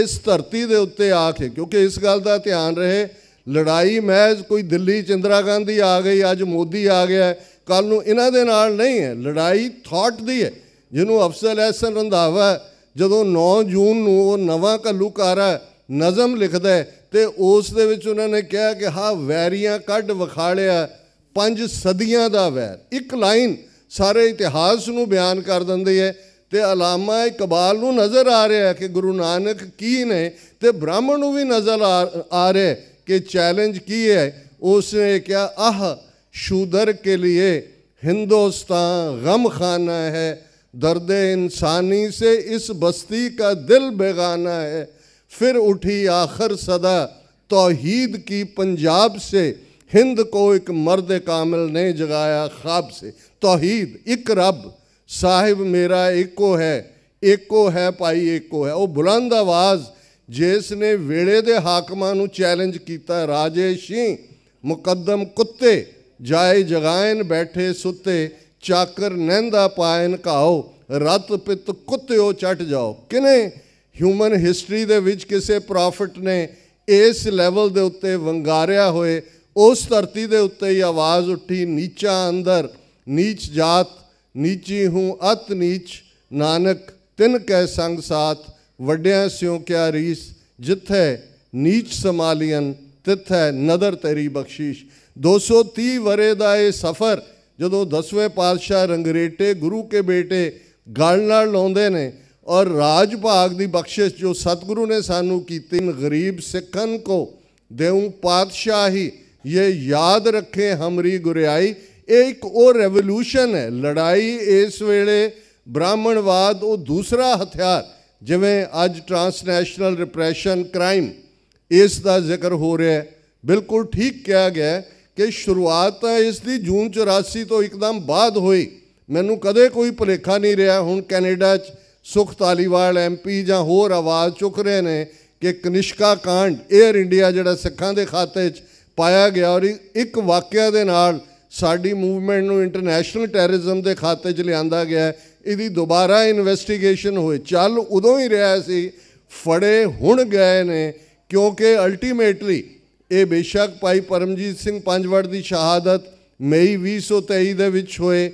ਇਸ ਧਰਤੀ ਦੇ ਉੱਤੇ ਆ ਕੇ ਕਿਉਂਕਿ ਇਸ ਗੱਲ ਦਾ ਧਿਆਨ ਰਹੇ ਲੜਾਈ ਮਹਿਜ਼ ਕੋਈ ਦਿੱਲੀ ਚੰਦਰਾ ਗਾਂਧੀ ਆ ਗਈ ਅੱਜ ਮੋਦੀ ਆ ਗਿਆ ਕੱਲ ਨੂੰ ਇਹਨਾਂ ਦੇ ਨਾਲ ਨਹੀਂ ਹੈ ਲੜਾਈ ਥਾਟ ਦੀ ਹੈ ਜਿਹਨੂੰ ਅਫਸਰ ਐਸਨ ਰੰਧਾਵਾ ਜਦੋਂ 9 ਜੂਨ ਨੂੰ ਉਹ ਨਵਾਂ ਕੱਲੂਕਾਰਾ ਨਜ਼ਮ ਲਿਖਦਾ ਤੇ ਉਸ ਦੇ ਵਿੱਚ ਉਹਨਾਂ ਨੇ ਕਿਹਾ ਕਿ ਹਾ ਵੈਰੀਆਂ ਕੱਢ ਵਿਖਾਲਿਆ ਪੰਜ ਸਦੀਆਂ ਦਾ ਵੈਰ ਇੱਕ ਲਾਈਨ ਸਾਰੇ ਇਤਿਹਾਸ ਨੂੰ ਬਿਆਨ ਕਰ ਦਿੰਦੀ ਹੈ تو علامہ اقبال نظر آ رہا ہے کہ گرو نانک کی نے تو براہمن بھی نظر آ آ رہا ہے کہ چیلنج کی ہے اس نے کیا آہ شدر کے لیے ہندوستان غم خانہ ہے درد انسانی سے اس بستی کا دل بگانا ہے پھر اٹھی آخر صدا توحید کی پنجاب سے ہند کو ایک مرد کامل نے جگایا خواب سے توحید ایک رب ਸਾਹਿਬ ਮੇਰਾ ਇੱਕੋ ਹੈ ਇੱਕੋ ਹੈ ਭਾਈ ਇੱਕੋ ਹੈ ਉਹ ਬੁਲੰਦ ਆਵਾਜ਼ ਜਿਸ ਨੇ ਵੇਲੇ ਦੇ ਹਾਕਮਾਂ ਨੂੰ ਚੈਲੰਜ ਕੀਤਾ ਰਾਜੇ ਸ਼ੀ ਮੁਕੱਦਮ ਕੁੱਤੇ ਜਾਏ ਜਗਾਇਨ ਬੈਠੇ ਸੁੱਤੇ ਚਾਕਰ ਨਹਿੰਦਾ ਪਾਇਨ ਕਾਓ ਰਤ ਪਿਤ ਕੁੱਤਿਓ ਚਟ ਜਾਓ ਕਿਨੇ ਹਿਊਮਨ ਹਿਸਟਰੀ ਦੇ ਵਿੱਚ ਕਿਸੇ ਪ੍ਰੋਫਿਟ ਨੇ ਇਸ ਲੈਵਲ ਦੇ ਉੱਤੇ ਵੰਗਾਰਿਆ ਹੋਏ ਉਸ ਧਰਤੀ ਦੇ ਉੱਤੇ ਹੀ ਆਵਾਜ਼ ਉੱਠੀ ਨੀਚਾ ਅੰਦਰ ਨੀਚ ਜਾਤ ਨੀਚੀ ਹੂੰ ਅਤ ਨੀਚ ਨਾਨਕ ਤਿਨ ਕੈ ਸੰਗ ਸਾਥ ਵੱਡਿਆਂ ਸਿਉ ਕਿਆ ਰੀਸ ਜਿੱਥੈ ਨੀਚ ਸਮਾਲੀਆਂ ਤਿੱਥੈ ਨਦਰ ਤੇਰੀ ਬਖਸ਼ੀਸ਼ 230 ਵਰੇ ਦਾ ਇਹ ਸਫ਼ਰ ਜਦੋਂ 10ਵੇਂ ਪਾਤਸ਼ਾਹ ਰੰਗਰੇਟੇ ਗੁਰੂ ਕੇ ਬੇਟੇ ਗੱਲ ਨਾਲ ਲਾਉਂਦੇ ਨੇ ਔਰ ਰਾਜ ਭਾਗ ਦੀ ਬਖਸ਼ਿਸ਼ ਜੋ ਸਤਿਗੁਰੂ ਨੇ ਸਾਨੂੰ ਕੀਤੀ ਗਰੀਬ ਸਿੱਖਨ ਕੋ ਦੇਉ ਪਾਤਸ਼ਾਹੀ ਇਹ ਯਾਦ ਰੱਖੇ ਹਮਰੀ ਗੁਰਿਆਈ ਇਹ ਇੱਕ ਉਹ ਰੈਵੋਲੂਸ਼ਨ ਹੈ ਲੜਾਈ ਇਸ ਵੇਲੇ ਬ੍ਰਾਹਮਣਵਾਦ ਉਹ ਦੂਸਰਾ ਹਥਿਆਰ ਜਿਵੇਂ ਅੱਜ ਟਰਾਂਸਨੈਸ਼ਨਲ ਰਿਪਰੈਸ਼ਨ ਕ੍ਰਾਈਮ ਇਸ ਦਾ ਜ਼ਿਕਰ ਹੋ ਰਿਹਾ ਹੈ ਬਿਲਕੁਲ ਠੀਕ ਕਿਹਾ ਗਿਆ ਕਿ ਸ਼ੁਰੂਆਤ ਇਸ ਦੀ ਜੂਨ 84 ਤੋਂ ਇੱਕਦਮ ਬਾਅਦ ਹੋਈ ਮੈਨੂੰ ਕਦੇ ਕੋਈ ਭੁਲੇਖਾ ਨਹੀਂ ਰਿਹਾ ਹੁਣ ਕੈਨੇਡਾ 'ਚ ਸੁਖ ਤਾਲੀਵਾਲ ਐਮਪੀ ਜਾਂ ਹੋਰ ਆਵਾਜ਼ ਚੁੱਕ ਰਹੇ ਨੇ ਕਿ ਕਨਿਸ਼ਕਾ ਕਾਂਡ 에ਅਰ ਇੰਡੀਆ ਜਿਹੜਾ ਸਿੱਖਾਂ ਦੇ ਖਾਤੇ 'ਚ ਪਾਇਆ ਗਿਆ ਔਰ ਇੱਕ ਵਾਕਿਆ ਦੇ ਨਾਲ ਸਾਡੀ ਮੂਵਮੈਂਟ ਨੂੰ ਇੰਟਰਨੈਸ਼ਨਲ ਟੈਰਰਿਜ਼ਮ ਦੇ ਖਾਤੇ 'ਚ ਲਿਆਂਦਾ ਗਿਆ ਇਹਦੀ ਦੁਬਾਰਾ ਇਨਵੈਸਟੀਗੇਸ਼ਨ ਹੋਏ ਚੱਲ ਉਦੋਂ ਹੀ ਰਿਹਾ ਸੀ ਫੜੇ ਹੁਣ ਗਏ ਨੇ ਕਿਉਂਕਿ ਅਲਟੀਮੇਟਲੀ ਇਹ ਬੇਸ਼ੱਕ ਭਾਈ ਪਰਮਜੀਤ ਸਿੰਘ ਪੰਜਵੜ ਦੀ ਸ਼ਹਾਦਤ ਮਈ 2023 ਦੇ ਵਿੱਚ ਹੋਏ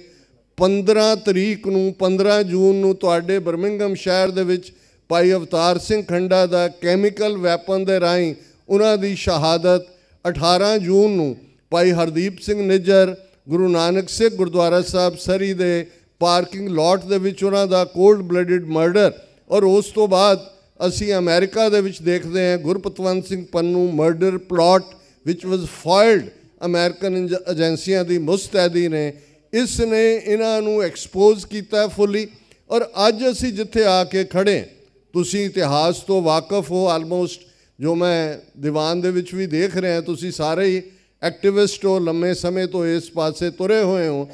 15 ਤਰੀਕ ਨੂੰ 15 ਜੂਨ ਨੂੰ ਤੁਹਾਡੇ ਬਰਮਿੰਗਮ ਸ਼ਹਿਰ ਦੇ ਵਿੱਚ ਭਾਈ ਅਵਤਾਰ ਸਿੰਘ ਖੰਡਾ ਦਾ ਕੈਮੀਕਲ ਵੈਪਨ ਦੇ ਰਾਹੀਂ ਉਹਨਾਂ ਦੀ ਸ਼ਹਾਦਤ 18 ਜੂਨ ਨੂੰ ਭਾਈ ਹਰਦੀਪ ਸਿੰਘ ਨਿੱਜਰ ਗੁਰੂ ਨਾਨਕ ਸਿੰਘ ਗੁਰਦੁਆਰਾ ਸਾਹਿਬ ਸਰੀ ਦੇ ਪਾਰਕਿੰਗ ਲਾਟ ਦੇ ਵਿੱਚ ਉਹਨਾਂ ਦਾ ਕੋਲਡ ਬਲੱਡਡ ਮਰਡਰ ਔਰ ਉਸ ਤੋਂ ਬਾਅਦ ਅਸੀਂ ਅਮਰੀਕਾ ਦੇ ਵਿੱਚ ਦੇਖਦੇ ਹਾਂ Gurpatwant Singh Pannun murder plot which was foiled American ਏਜੰਸੀਆਂ ਦੀ ਮੁਸਤੈਦੀ ਨੇ ਇਸ ਨੇ ਇਹਨਾਂ ਨੂੰ ਐਕਸਪੋਜ਼ ਕੀਤਾ ਫੁੱਲੀ ਔਰ ਅੱਜ ਅਸੀਂ ਜਿੱਥੇ ਆ ਕੇ ਖੜੇ ਤੁਸੀਂ ਇਤਿਹਾਸ ਤੋਂ ਵਾਕਿਫ ਹੋ ਆਲਮੋਸਟ ਜੋ ਮੈਂ ਦੀਵਾਨ ਦੇ ਵਿੱਚ ਵੀ ਦੇਖ ਰਿਹਾ ਤੁਸੀਂ ਸਾਰੇ ਹੀ ਐਕਟਿਵਿਸਟ ਹੋ ਲੰਮੇ ਸਮੇਂ ਤੋਂ ਇਸ ਪਾਸੇ ਤੁਰੇ ਹੋਏ ਹੋ